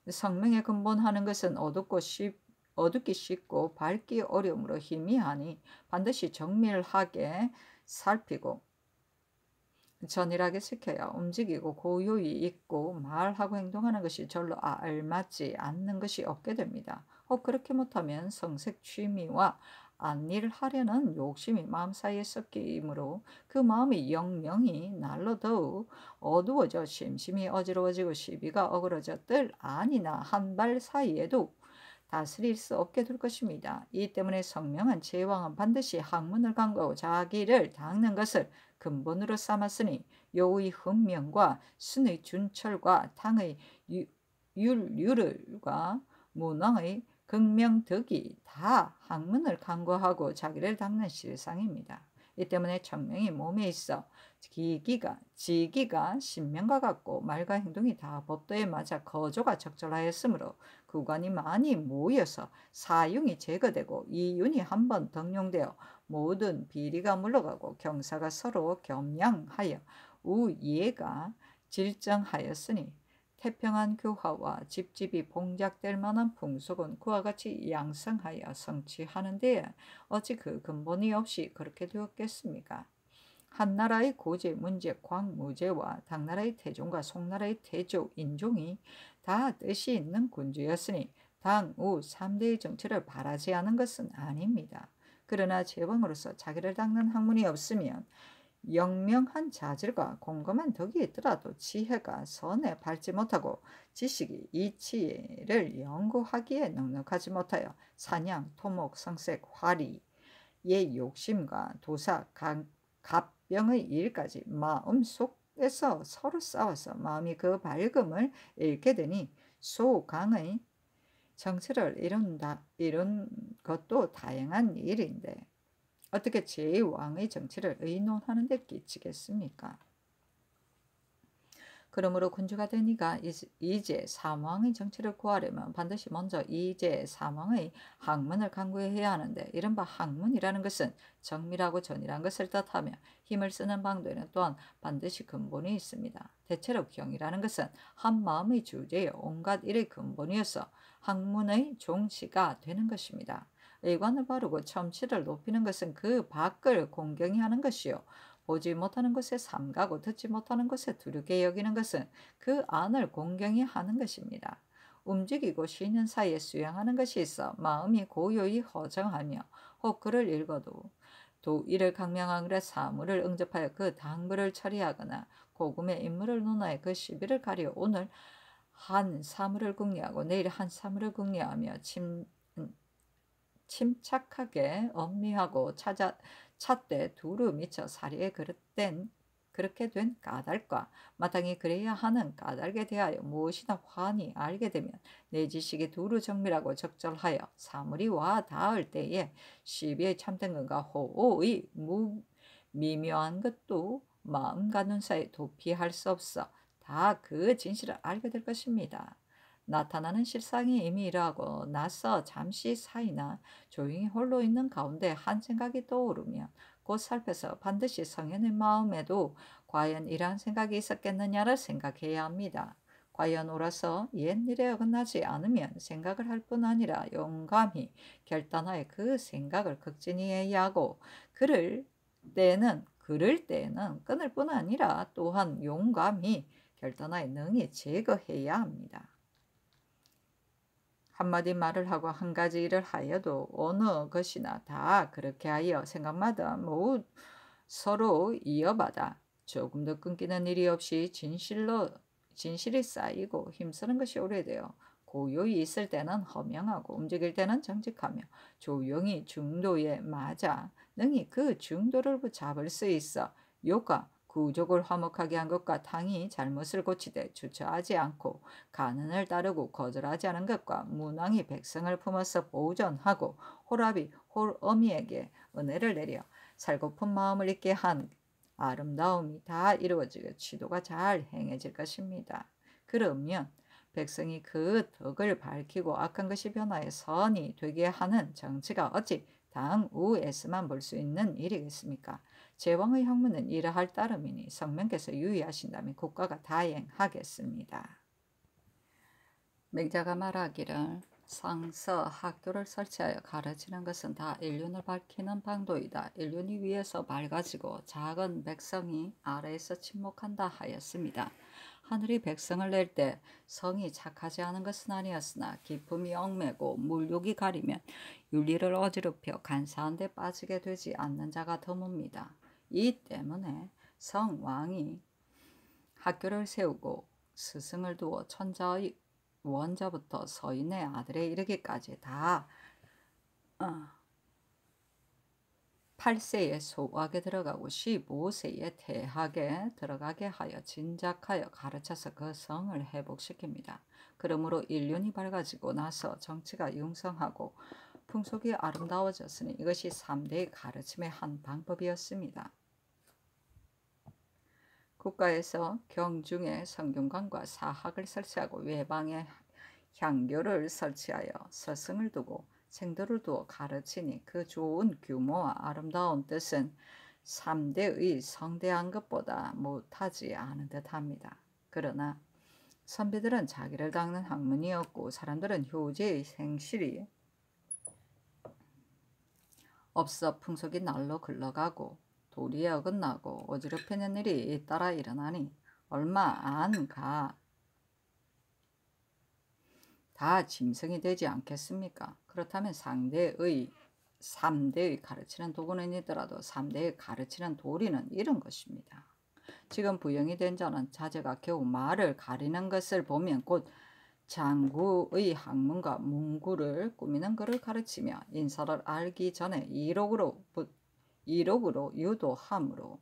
성명에 근본하는 것은 어둡고 쉽, 어둡기 쉽고 밝기 어려움으로 희미하니 반드시 정밀하게 살피고 전일하게 시켜야 움직이고 고요히 있고 말하고 행동하는 것이 절로 아, 알맞지 않는 것이 없게 됩니다. 혹 그렇게 못하면 성색 취미와 안일하려는 욕심이 마음 사이에 섞이므로 그 마음이 영영이 날로 더욱 어두워져 심심히 어지러워지고 시비가 어그러져 뜰 안이나 한 발 사이에도 다스릴 수 없게 될 것입니다. 이 때문에 성명한 제왕은 반드시 학문을 강구하고 자기를 닦는 것을 근본으로 삼았으니 여우의 흥명과 순의 준철과 당의 율율과 문왕의 극명덕이 다 학문을 강구하고 자기를 닦는 실상입니다. 이 때문에 청명이 몸에 있어 기기가 지기가 신명과 같고 말과 행동이 다 법도에 맞아 거조가 적절하였으므로 구관이 많이 모여서 사용이 제거되고 이윤이 한 번 덕용되어 모든 비리가 물러가고 경사가 서로 겸양하여 우예가 질정하였으니 태평한 교화와 집집이 봉작될 만한 풍속은 그와 같이 양성하여 성취하는 데 어찌 그 근본이 없이 그렇게 되었겠습니까? 한나라의 고제, 문제, 광무제와 당나라의 태종과 송나라의 태조, 인종이 다 뜻이 있는 군주였으니 당우 3대의 정치를 바라지 않은 것은 아닙니다. 그러나 제왕으로서 자기를 닦는 학문이 없으면 영명한 자질과 공검한 덕이 있더라도 지혜가 선에 밟지 못하고 지식이 이치를 연구하기에 넉넉하지 못하여 사냥, 토목, 성색, 화리의 예 욕심과 도사, 각, 갑병의 일까지 마음속에서 서로 싸워서 마음이 그 밝음을 잃게 되니 소강의 정치를 이룬다, 이룬 것도 다양한 일인데 어떻게 제왕의 정치를 의논하는 데 끼치겠습니까? 그러므로 군주가 되니가 이제 삼왕의 정치를 구하려면 반드시 먼저 이제 삼왕의 학문을 강구해야 하는데 이른바 학문이라는 것은 정밀하고 전이란 것을 뜻하며 힘을 쓰는 방도에는 또한 반드시 근본이 있습니다. 대체로 경이라는 것은 한마음의 주제의 온갖 일의 근본이어서 학문의 종시가 되는 것입니다. 의관을 바르고 첨치를 높이는 것은 그 밖을 공경히 하는 것이요. 보지 못하는 것에 삼가고 듣지 못하는 것에 두렵게 여기는 것은 그 안을 공경히 하는 것입니다. 움직이고 쉬는 사이에 수행하는 것이 있어 마음이 고요히 허정하며 혹 글을 읽어도 또 이를 강명하그래 사물을 응접하여 그 당부를 처리하거나 고금의 인물을 논하여 그 시비를 가려 오늘 한 사물을 궁리하고 내일 한 사물을 궁리하며 침, 음, 침착하게 엄미하고 찾아 찾되 두루 미쳐 사리에 그릇된 그렇게 된 까닭과 마땅히 그래야 하는 까닭에 대하여 무엇이나 환히 알게 되면 내 지식이 두루 정밀하고 적절하여 사물이 와 닿을 때에 시비의 참된 것과 호의 무, 미묘한 것도 마음 가는 사이 도피할 수 없어 다그 진실을 알게 될 것입니다. 나타나는 실상이 이미 일하고 나서 잠시 사이나 조용히 홀로 있는 가운데 한 생각이 떠오르면 곧 살펴서 반드시 성현의 마음에도 과연 이러한 생각이 있었겠느냐를 생각해야 합니다. 과연 옳아서 옛일에 어긋나지 않으면 생각을 할 뿐 아니라 용감히 결단하여 그 생각을 극진 해야 하고 그를 때는 그럴 때는 끊을 뿐 아니라 또한 용감히 결단하에 능히 제거해야 합니다. 한마디 말을 하고 한 가지 일을 하여도 어느 것이나 다 그렇게 하여 생각마다 모두 서로 이어받아 조금 더 끊기는 일이 없이 진실로 진실이 쌓이고 힘쓰는 것이 오래되어 고요히 있을 때는 허명하고 움직일 때는 정직하며 조용히 중도에 맞아 능히 그 중도를 잡을 수 있어 요가 구족을 화목하게 한 것과 당이 잘못을 고치되 주처하지 않고 가난을 따르고 거절하지 않은 것과 문왕이 백성을 품어서 보존하고 호랍이 홀어미에게 은혜를 내려 살고픈 마음을 잊게 한 아름다움이 다 이루어지고 지도가 잘 행해질 것입니다. 그러면 백성이 그 덕을 밝히고 악한 것이 변화의 선이 되게 하는 정치가 어찌 당우에서만 볼 수 있는 일이겠습니까? 제왕의 형무는 러할 따름이니 성명께서 유의하신다면 국가가 다행하겠습니다. 맹자가 말하기를 상서 학교를 설치하여 가르치는 것은 다 인륜을 밝히는 방도이다. 인륜이 위에서 밝아지고 작은 백성이 아래에서 침묵한다 하였습니다. 하늘이 백성을 낼 때 성이 착하지 않은 것은 아니었으나 기품이 얽매고 물욕이 가리면 윤리를 어지럽혀 간사한 데 빠지게 되지 않는 자가 드뭅니다. 이 때문에 성왕이 학교를 세우고 스승을 두어 천자의 원자부터 서인의 아들에 이르기까지 다 8세에 어, 소학에 들어가고 15세에 대학에 들어가게 하여 진작하여 가르쳐서 그 성을 회복시킵니다. 그러므로 1년이 밝아지고 나서 정치가 융성하고 풍속이 아름다워졌으니 이것이 3대의 가르침의 한 방법이었습니다. 국가에서 경중에 성균관과 사학을 설치하고 외방에 향교를 설치하여 스승을 두고 생도를 두어 가르치니 그 좋은 규모와 아름다운 뜻은 3대의 성대한 것보다 못하지 않은 듯합니다. 그러나 선비들은 자기를 닦는 학문이었고 사람들은 효제의 생실이 없어 풍속이 날로 굴러가고 도리에 어긋나고 어지럽히는 일이 따라 일어나니 얼마 안 가 다 짐승이 되지 않겠습니까? 그렇다면 상대의 3대의 가르치는 도구는 있더라도 3대의 가르치는 도리는 이런 것입니다. 지금 부영이 된 자는 자제가 겨우 말을 가리는 것을 보면 곧 장구의 학문과 문구를 꾸미는 것을 가르치며 인사를 알기 전에 이록으로 이록으로 유도함으로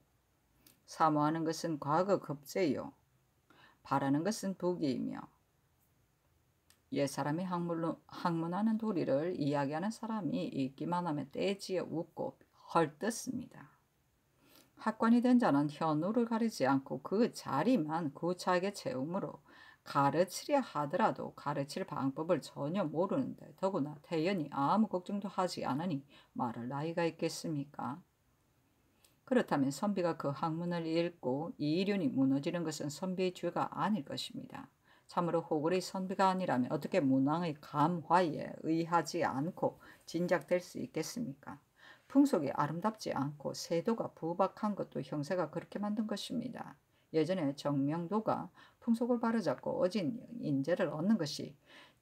사모하는 것은 과거 급제요 바라는 것은 부귀이며 옛사람이 학문하는 도리를 이야기하는 사람이 있기만 하면 떼지어 웃고 헐뜯습니다. 학관이 된 자는 현우를 가리지 않고 그 자리만 구차하게 채움으로 가르치려 하더라도 가르칠 방법을 전혀 모르는데 더구나 태연이 아무 걱정도 하지 않으니 말을 나이가 있겠습니까? 그렇다면 선비가 그 학문을 읽고 이이륜이 무너지는 것은 선비의 죄가 아닐 것입니다. 참으로 호구의 선비가 아니라면 어떻게 문왕의 감화에 의하지 않고 진작될 수 있겠습니까? 풍속이 아름답지 않고 세도가 부박한 것도 형세가 그렇게 만든 것입니다. 예전에 정명도가 풍속을 바로잡고 어진 인재를 얻는 것이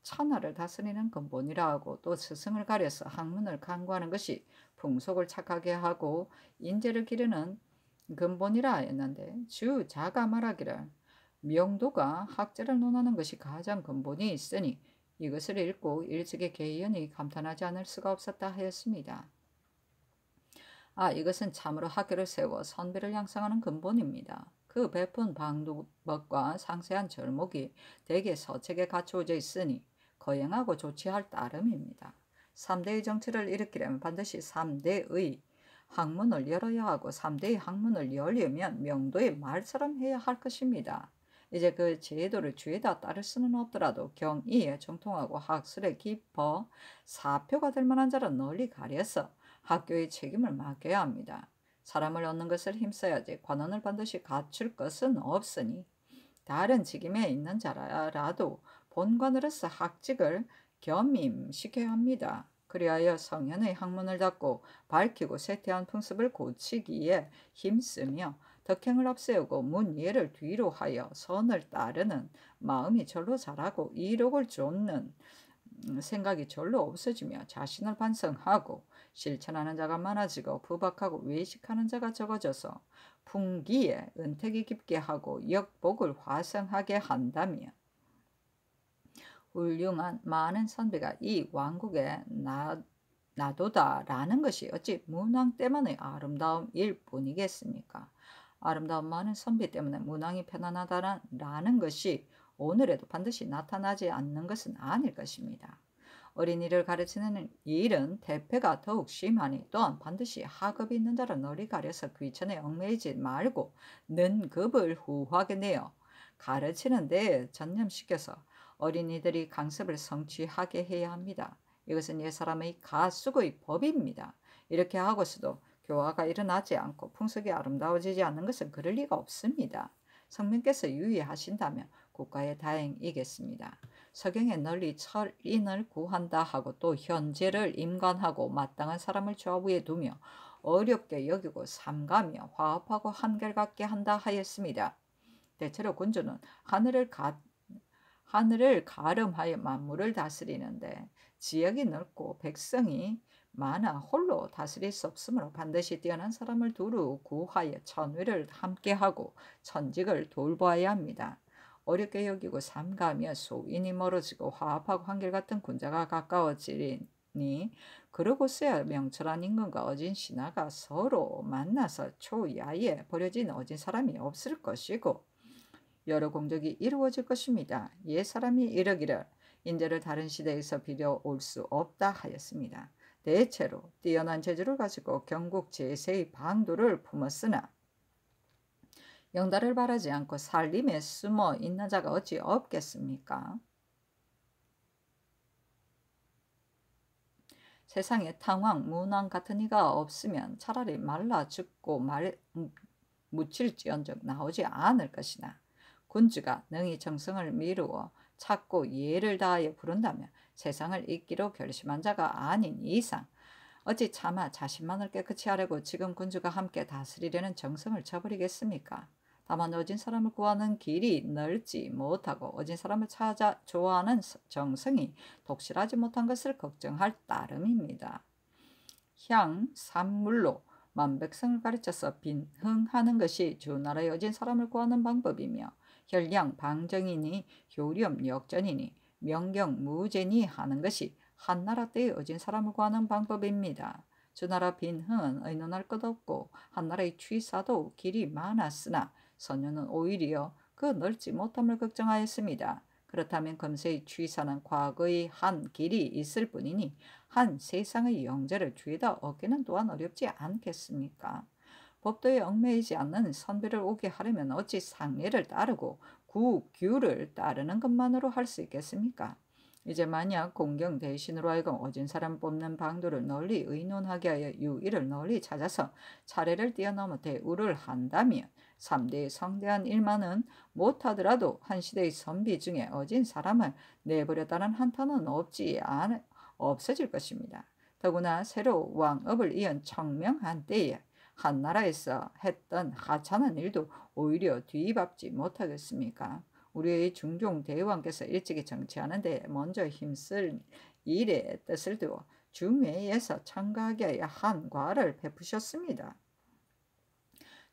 천하를 다스리는 근본이라고 또 스승을 가려서 학문을 강구하는 것이 풍속을 착하게 하고 인재를 기르는 근본이라 했는데 주 자가 말하기를 명도가 학자를 논하는 것이 가장 근본이 있으니 이것을 읽고 일찍의 개연이 감탄하지 않을 수가 없었다 하였습니다. 아 이것은 참으로 학교를 세워 선비를 양성하는 근본입니다. 그 베푼 방법과 도 상세한 절목이 대개 서책에 갖추어져 있으니 거행하고 조치할 따름입니다. 3대의 정치를 일으키려면 반드시 3대의 학문을 열어야 하고 3대의 학문을 열려면 명도의 말처럼 해야 할 것입니다. 이제 그 제도를 주에다 따를 수는 없더라도 경이에 정통하고 학술에 깊어 사표가 될 만한 자를 널리 가려서 학교의 책임을 맡겨야 합니다. 사람을 얻는 것을 힘써야지 관원을 반드시 갖출 것은 없으니 다른 직임에 있는 자라도 본관으로서 학직을 겸임시켜야 합니다. 그리하여 성현의 학문을 닫고 밝히고 쇠퇴한 풍습을 고치기에 힘쓰며 덕행을 앞세우고 문예를 뒤로 하여 선을 따르는 마음이 절로 자라고 이록을 쫓는 생각이 절로 없어지며 자신을 반성하고 실천하는 자가 많아지고 부박하고 외식하는 자가 적어져서 풍기에 은택이 깊게 하고 역복을 화성하게 한다며 훌륭한 많은 선비가이 왕국에 나, 놔도다라는 것이 어찌 문왕 때만의 아름다움일 뿐이겠습니까? 아름다운 많은 선비 때문에 문왕이 편안하다라는 것이 오늘에도 반드시 나타나지 않는 것은 아닐 것입니다. 어린이를 가르치는 일은 대패가 더욱 심하니 또한 반드시 학업이 있는 자로 너리 가려서 귀천에 얽매이지 말고 는 급을 후하게 내어 가르치는 데에 전념시켜서 어린이들이 강습을 성취하게 해야 합니다. 이것은 옛사람의 가수의 법입니다. 이렇게 하고서도 교화가 일어나지 않고 풍속이 아름다워지지 않는 것은 그럴 리가 없습니다. 성민께서 유의하신다면 국가의 다행이겠습니다. 서경에 널리 철인을 구한다 하고 또 현재를 임관하고 마땅한 사람을 좌우에 두며 어렵게 여기고 삼가며 화합하고 한결같게 한다 하였습니다. 대체로 군주는 하늘을 가, 하늘을 가름하여 만물을 다스리는데 지역이 넓고 백성이 많아 홀로 다스릴 수 없으므로 반드시 뛰어난 사람을 두루 구하여 천위를 함께하고 천직을 돌보아야 합니다. 어렵게 여기고 삼가며 소인이 멀어지고 화합하고 한결같은 군자가 가까워지니 리 그러고서야 명철한 인근과 어진 신하가 서로 만나서 초야에 버려진 어진 사람이 없을 것이고 여러 공적이 이루어질 것입니다. 옛 사람이 이러기를 인재를 다른 시대에서 빌려올 수 없다 하였습니다. 대체로 뛰어난 재주를 가지고 경국 제세의 방도를 품었으나 영달을 바라지 않고 살림에 숨어 있는 자가 어찌 없겠습니까? 세상에 탕왕, 문왕 같은 이가 없으면 차라리 말라 죽고 말, 음, 묻힐지언정 나오지 않을 것이나 군주가 능히 정성을 미루어 찾고 예를 다하여 부른다면 세상을 잊기로 결심한 자가 아닌 이상 어찌 차마 자신만을 깨끗이 하려고 지금 군주가 함께 다스리려는 정성을 쳐버리겠습니까 다만 어진 사람을 구하는 길이 넓지 못하고 어진 사람을 찾아 좋아하는 정성이 독실하지 못한 것을 걱정할 따름입니다. 향, 산물로 만백성을 가르쳐서 빈흥하는 것이 주나라의 어진 사람을 구하는 방법이며 혈량 방정이니 교렴 역전이니 명경 무제니 하는 것이 한나라 때의 어진 사람을 구하는 방법입니다. 주나라 빈흥은 의논할 것 없고 한나라의 취사도 길이 많았으나 선녀는 오히려 그 넓지 못함을 걱정하였습니다. 그렇다면 검세의 취사는 과거의 한 길이 있을 뿐이니 한 세상의 영재를 주의다 얻기는 또한 어렵지 않겠습니까? 법도에 얽매이지 않는 선비를 오게 하려면 어찌 상례를 따르고 구규를 따르는 것만으로 할 수 있겠습니까? 이제 만약 공경 대신으로 하여금 어진 사람 뽑는 방도를 널리 의논하게 하여 유의를 널리 찾아서 차례를 뛰어넘어 대우를 한다면 3대의 성대한 일만은 못하더라도 한 시대의 선비 중에 어진 사람을 내버렸다는 한탄은 없지 않, 없어질 것입니다. 더구나 새로 왕업을 이은 청명한 때에 한나라에서 했던 하찮은 일도 오히려 뒤집지 못하겠습니까? 우리의 중종 대왕께서 일찍이 정치하는 데 먼저 힘쓸 일에 뜻을 두어 중회에서 참가하게 한 과를 베푸셨습니다.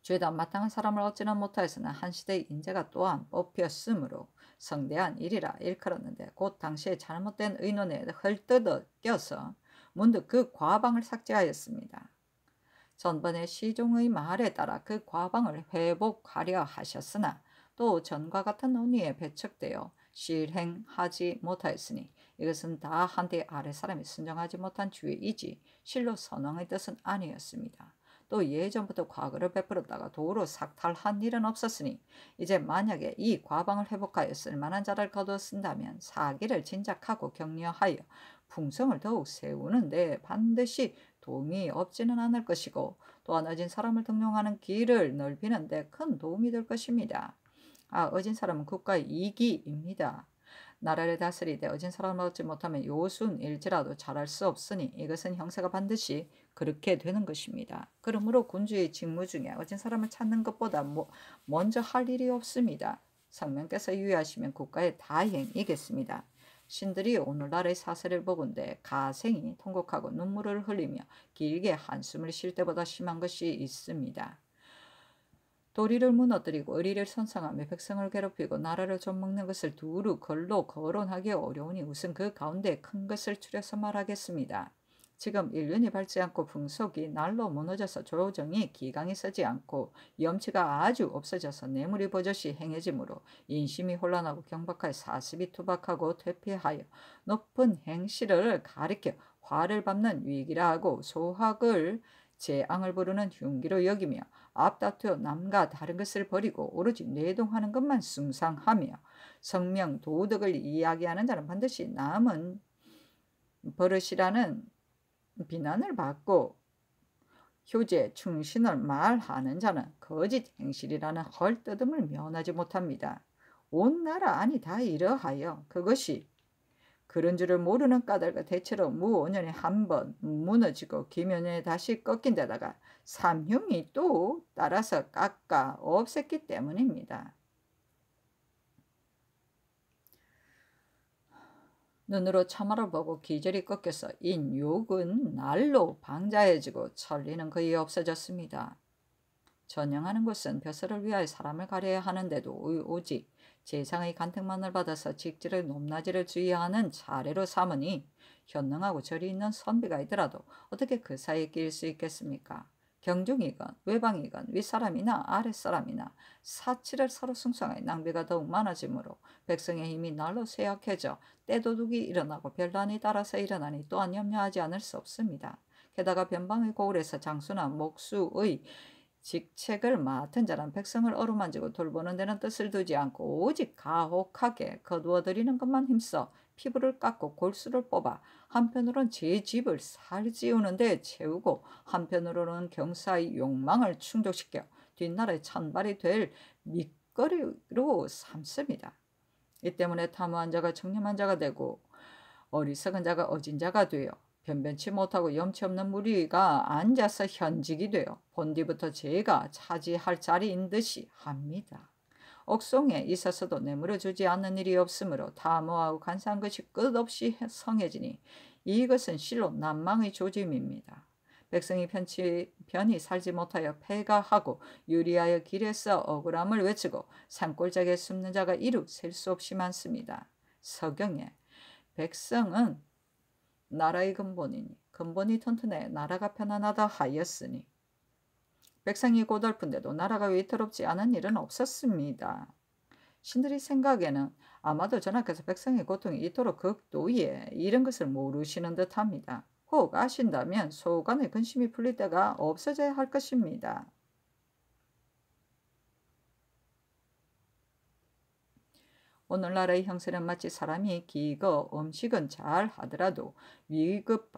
죄다 마땅한 사람을 얻지는 못하였으나 한 시대의 인재가 또한 뽑혔으므로 성대한 일이라 일컬었는데 곧당시에 잘못된 의논에 헐뜯어 껴서 문득 그 과방을 삭제하였습니다. 전번에 시종의 말에 따라 그 과방을 회복하려 하셨으나 또 전과 같은 논의에 배척되어 실행하지 못하였으니 이것은 다 한때 아래 사람이 순정하지 못한 주의이지 실로 선왕의 뜻은 아니었습니다. 또 예전부터 과거를 베풀었다가 도로 삭탈한 일은 없었으니 이제 만약에 이 과방을 회복하여 쓸만한 자를 거두어 쓴다면 사기를 진작하고 격려하여 풍성을 더욱 세우는데 반드시 도움이 없지는 않을 것이고 또한 어진 사람을 등용하는 길을 넓히는 데 큰 도움이 될 것입니다. 아, 어진 사람은 국가의 이기입니다. 나라를 다스리되 어진 사람을 얻지 못하면 요순일지라도 잘할 수 없으니 이것은 형세가 반드시 그렇게 되는 것입니다. 그러므로 군주의 직무 중에 어진 사람을 찾는 것보다 뭐, 먼저 할 일이 없습니다. 성명께서 유의하시면 국가의 다행이겠습니다. 신들이 오늘날의 사슬을 보건대 가생이 통곡하고 눈물을 흘리며 길게 한숨을 쉴 때보다 심한 것이 있습니다. 도리를 무너뜨리고 의리를 선상하며 백성을 괴롭히고 나라를 좀먹는 것을 두루 걸로 거론하기 어려우니 우선 그 가운데 큰 것을 추려서 말하겠습니다. 지금 인륜이 밝지 않고 풍속이 날로 무너져서 조정이 기강이 쓰지 않고 염치가 아주 없어져서 뇌물이 버젓이 행해지므로 인심이 혼란하고 경박할 사습이 투박하고 퇴폐하여 높은 행실을 가리켜 화를 밟는 위기라 하고 소학을 재앙을 부르는 흉기로 여기며 앞다투어 남과 다른 것을 버리고 오로지 뇌동하는 것만 숭상하며 성명 도덕을 이야기하는 자는 반드시 남은 버릇이라는 비난을 받고 효제 충신을 말하는 자는 거짓 행실이라는 헐뜯음을 면하지 못합니다. 온 나라 아니 다 이러하여 그것이 그런 줄을 모르는 까닭과 대체로 무오년에 한 번 무너지고 기면에 다시 꺾인 데다가 삼흉이 또 따라서 깎아 없앴기 때문입니다. 눈으로 참아를 보고 기절이 꺾여서 인 욕은 날로 방자해지고 천리는 거의 없어졌습니다. 전영하는 곳은 벼슬을 위하여 사람을 가려야 하는데도 오직 재상의 간택만을 받아서 직질의 높낮이를 주의하는 사례로 삼으니 현능하고 절이 있는 선비가 있더라도 어떻게 그 사이에 낄 수 있겠습니까? 경중이건 외방이건 윗사람이나 아랫사람이나 사치를 서로 숭상해 낭비가 더욱 많아지므로 백성의 힘이 날로 쇠약해져 때도둑이 일어나고 별난이 따라서 일어나니 또한 염려하지 않을 수 없습니다. 게다가 변방의 고을에서 장수나 목수의 직책을 맡은 자란 백성을 어루만지고 돌보는 데는 뜻을 두지 않고 오직 가혹하게 거두어들이는 것만 힘써 피부를 깎고 골수를 뽑아 한편으론 제 집을 살찌우는데 채우고 한편으로는 경사의 욕망을 충족시켜 뒷날에 찬발이 될 밑거리로 삼습니다. 이 때문에 탐무한 자가 청렴한 자가 되고 어리석은 자가 어진 자가 되어 변변치 못하고 염치 없는 무리가 앉아서 현직이 되어 본디부터 제가 차지할 자리인 듯이 합니다. 옥송에 있어서도 내물어 주지 않는 일이 없으므로 다모하고 간사한 것이 끝없이 성해지니 이것은 실로 난망의 조짐입니다. 백성이 편치, 편히 살지 못하여 패가하고 유리하여 길에서 억울함을 외치고 산골짜기에 숨는 자가 이루 셀 수 없이 많습니다. 서경에 백성은 나라의 근본이니 근본이 튼튼해 나라가 편안하다 하였으니 백성이 고달픈데도 나라가 위태롭지 않은 일은 없었습니다. 신들이 생각에는 아마도 전하께서 백성의 고통이 이토록 극도에 이런 것을 모르시는 듯합니다. 혹 아신다면 소간의 근심이 풀릴 때가 없어져야 할 것입니다. 오늘날의 형세는 마치 사람이 기거 음식은 잘 하더라도 위급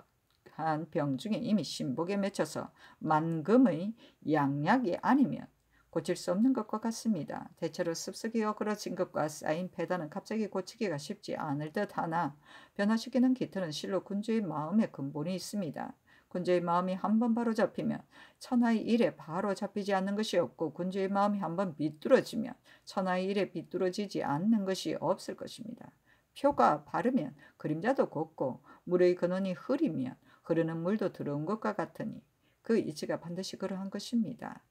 한 병중에 이미 신복에 맺혀서 만금의 양약이 아니면 고칠 수 없는 것과 같습니다. 대체로 습석이 어그러진 것과 쌓인 배단은 갑자기 고치기가 쉽지 않을 듯 하나 변화시키는 기틀은 실로 군주의 마음에 근본이 있습니다. 군주의 마음이 한 번 바로 잡히면 천하의 일에 바로 잡히지 않는 것이 없고 군주의 마음이 한 번 비뚤어지면 천하의 일에 비뚤어지지 않는 것이 없을 것입니다. 표가 바르면 그림자도 곱고 물의 근원이 흐리면 흐르는 물도 들어온 것과 같으니 그 이치가 반드시 그러한 것입니다.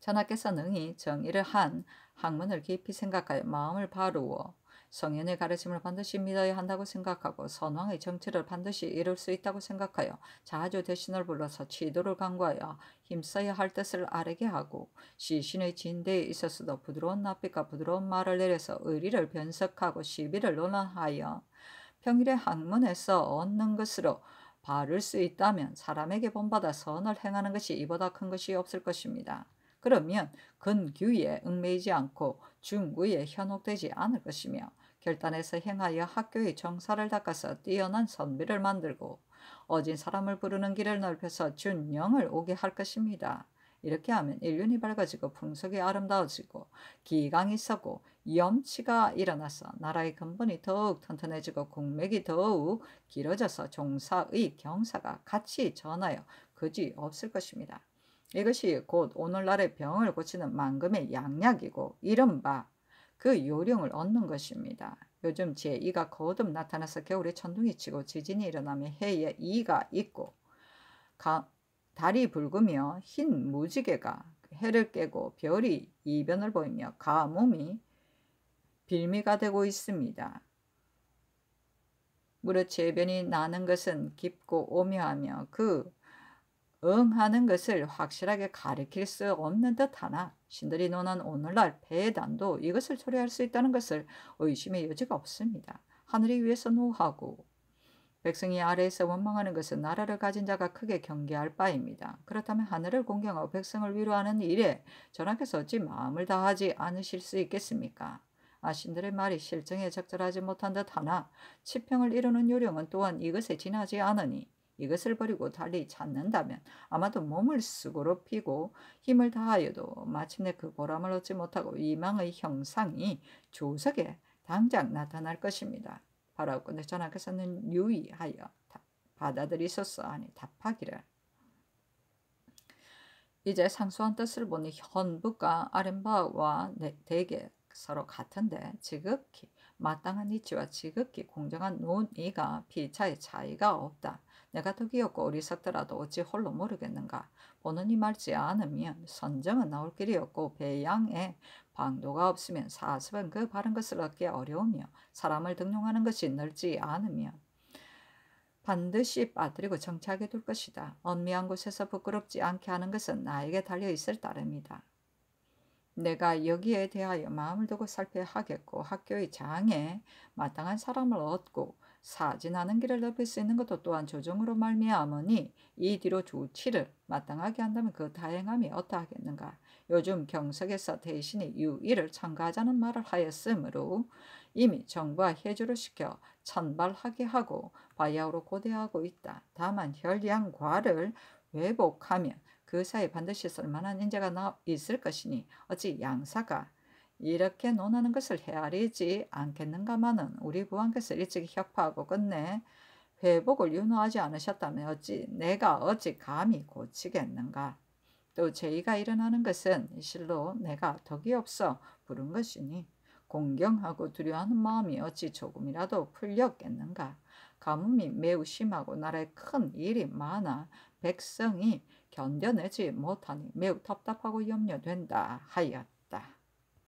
전하께서 능히 정의를 한 학문을 깊이 생각하여 마음을 바루어 성현의 가르침을 반드시 믿어야 한다고 생각하고 선왕의 정체를 반드시 이룰 수 있다고 생각하여 자주 대신을 불러서 지도를 강구하여 힘써야 할 뜻을 아르게 하고 시신의 진대에 있어서도 부드러운 납빛과 부드러운 말을 내려서 의리를 변석하고 시비를 논하여 평일에 학문에서 얻는 것으로 바를 수 있다면 사람에게 본받아 선을 행하는 것이 이보다 큰 것이 없을 것입니다. 그러면 근규에 얽매이지 않고 중구에 현혹되지 않을 것이며 결단해서 행하여 학교의 정사를 닦아서 뛰어난 선비를 만들고 어진 사람을 부르는 길을 넓혀서 준영을 오게 할 것입니다. 이렇게 하면 일륜이 밝아지고 풍속이 아름다워지고 기강이 서고 염치가 일어나서 나라의 근본이 더욱 튼튼해지고 국맥이 더욱 길어져서 종사의 경사가 같이 전하여 그지 없을 것입니다. 이것이 곧 오늘날의 병을 고치는 만금의 양약이고 이른바 그 요령을 얻는 것입니다. 요즘 제2가 거듭 나타나서 겨울에 천둥이 치고 지진이 일어나며 해에 2가 있고 달이 붉으며 흰 무지개가 해를 깨고 별이 이변을 보이며 가뭄이 빌미가 되고 있습니다. 무릇 재변이 나는 것은 깊고 오묘하며 그 응하는 것을 확실하게 가리킬 수 없는 듯하나 신들이 논한 오늘날 배단도 이것을 초래할 수 있다는 것을 의심의 여지가 없습니다. 하늘이 위에서 노하고 백성이 아래에서 원망하는 것은 나라를 가진 자가 크게 경계할 바입니다. 그렇다면 하늘을 공경하고 백성을 위로하는 일에 전하께서 어찌 마음을 다하지 않으실 수 있겠습니까? 아신들의 말이 실정에 적절하지 못한 듯 하나 치평을 이루는 요령은 또한 이것에 지나지 않으니 이것을 버리고 달리 찾는다면 아마도 몸을 쑥으로 피고 힘을 다하여도 마침내 그 보람을 얻지 못하고 이망의 형상이 조석에 당장 나타날 것입니다. 하라고 전하께서는 유의하여 받아들이셨어 하니 답하기를 이제 상수한 뜻을 보니 현부가 아렌바와 대개 서로 같은데 지극히 마땅한 이치와 지극히 공정한 논의가 피차의 차이가 없다. 내가 더 귀엽고 어리석더라도 어찌 홀로 모르겠는가. 보는 이 말지 않으면 선정은 나올 길이 없고 배양에 방도가 없으면 사습은 그 바른 것을 얻기 어려우며 사람을 등용하는 것이 넓지 않으며 반드시 빠뜨리고 정착해 둘 것이다. 언미한 곳에서 부끄럽지 않게 하는 것은 나에게 달려 있을 따름이다. 내가 여기에 대하여 마음을 두고 살펴야 하겠고 학교의 장에 마땅한 사람을 얻고 사진하는 길을 넓힐 수 있는 것도 또한 조정으로 말미암으니 이 뒤로 조치를 마땅하게 한다면 그 다행함이 어떠하겠는가. 요즘 경석에서 대신에 유일을 참가하자는 말을 하였으므로 이미 정부와 해주를 시켜 찬발하게 하고 바야흐로 고대하고 있다. 다만 혈양과를 왜곡하면 그 사이 반드시 쓸만한 인재가 나 있을 것이니 어찌 양사가 이렇게 논하는 것을 헤아리지 않겠는가마는 우리 부왕께서 일찍 협파하고 끝내 회복을 유노하지 않으셨다면 어찌 내가 어찌 감히 고치겠는가. 또 죄가 일어나는 것은 실로 내가 덕이 없어 부른 것이니 공경하고 두려워하는 마음이 어찌 조금이라도 풀렸겠는가. 가뭄이 매우 심하고 나라에 큰 일이 많아 백성이 견뎌내지 못하니 매우 답답하고 염려된다 하였다.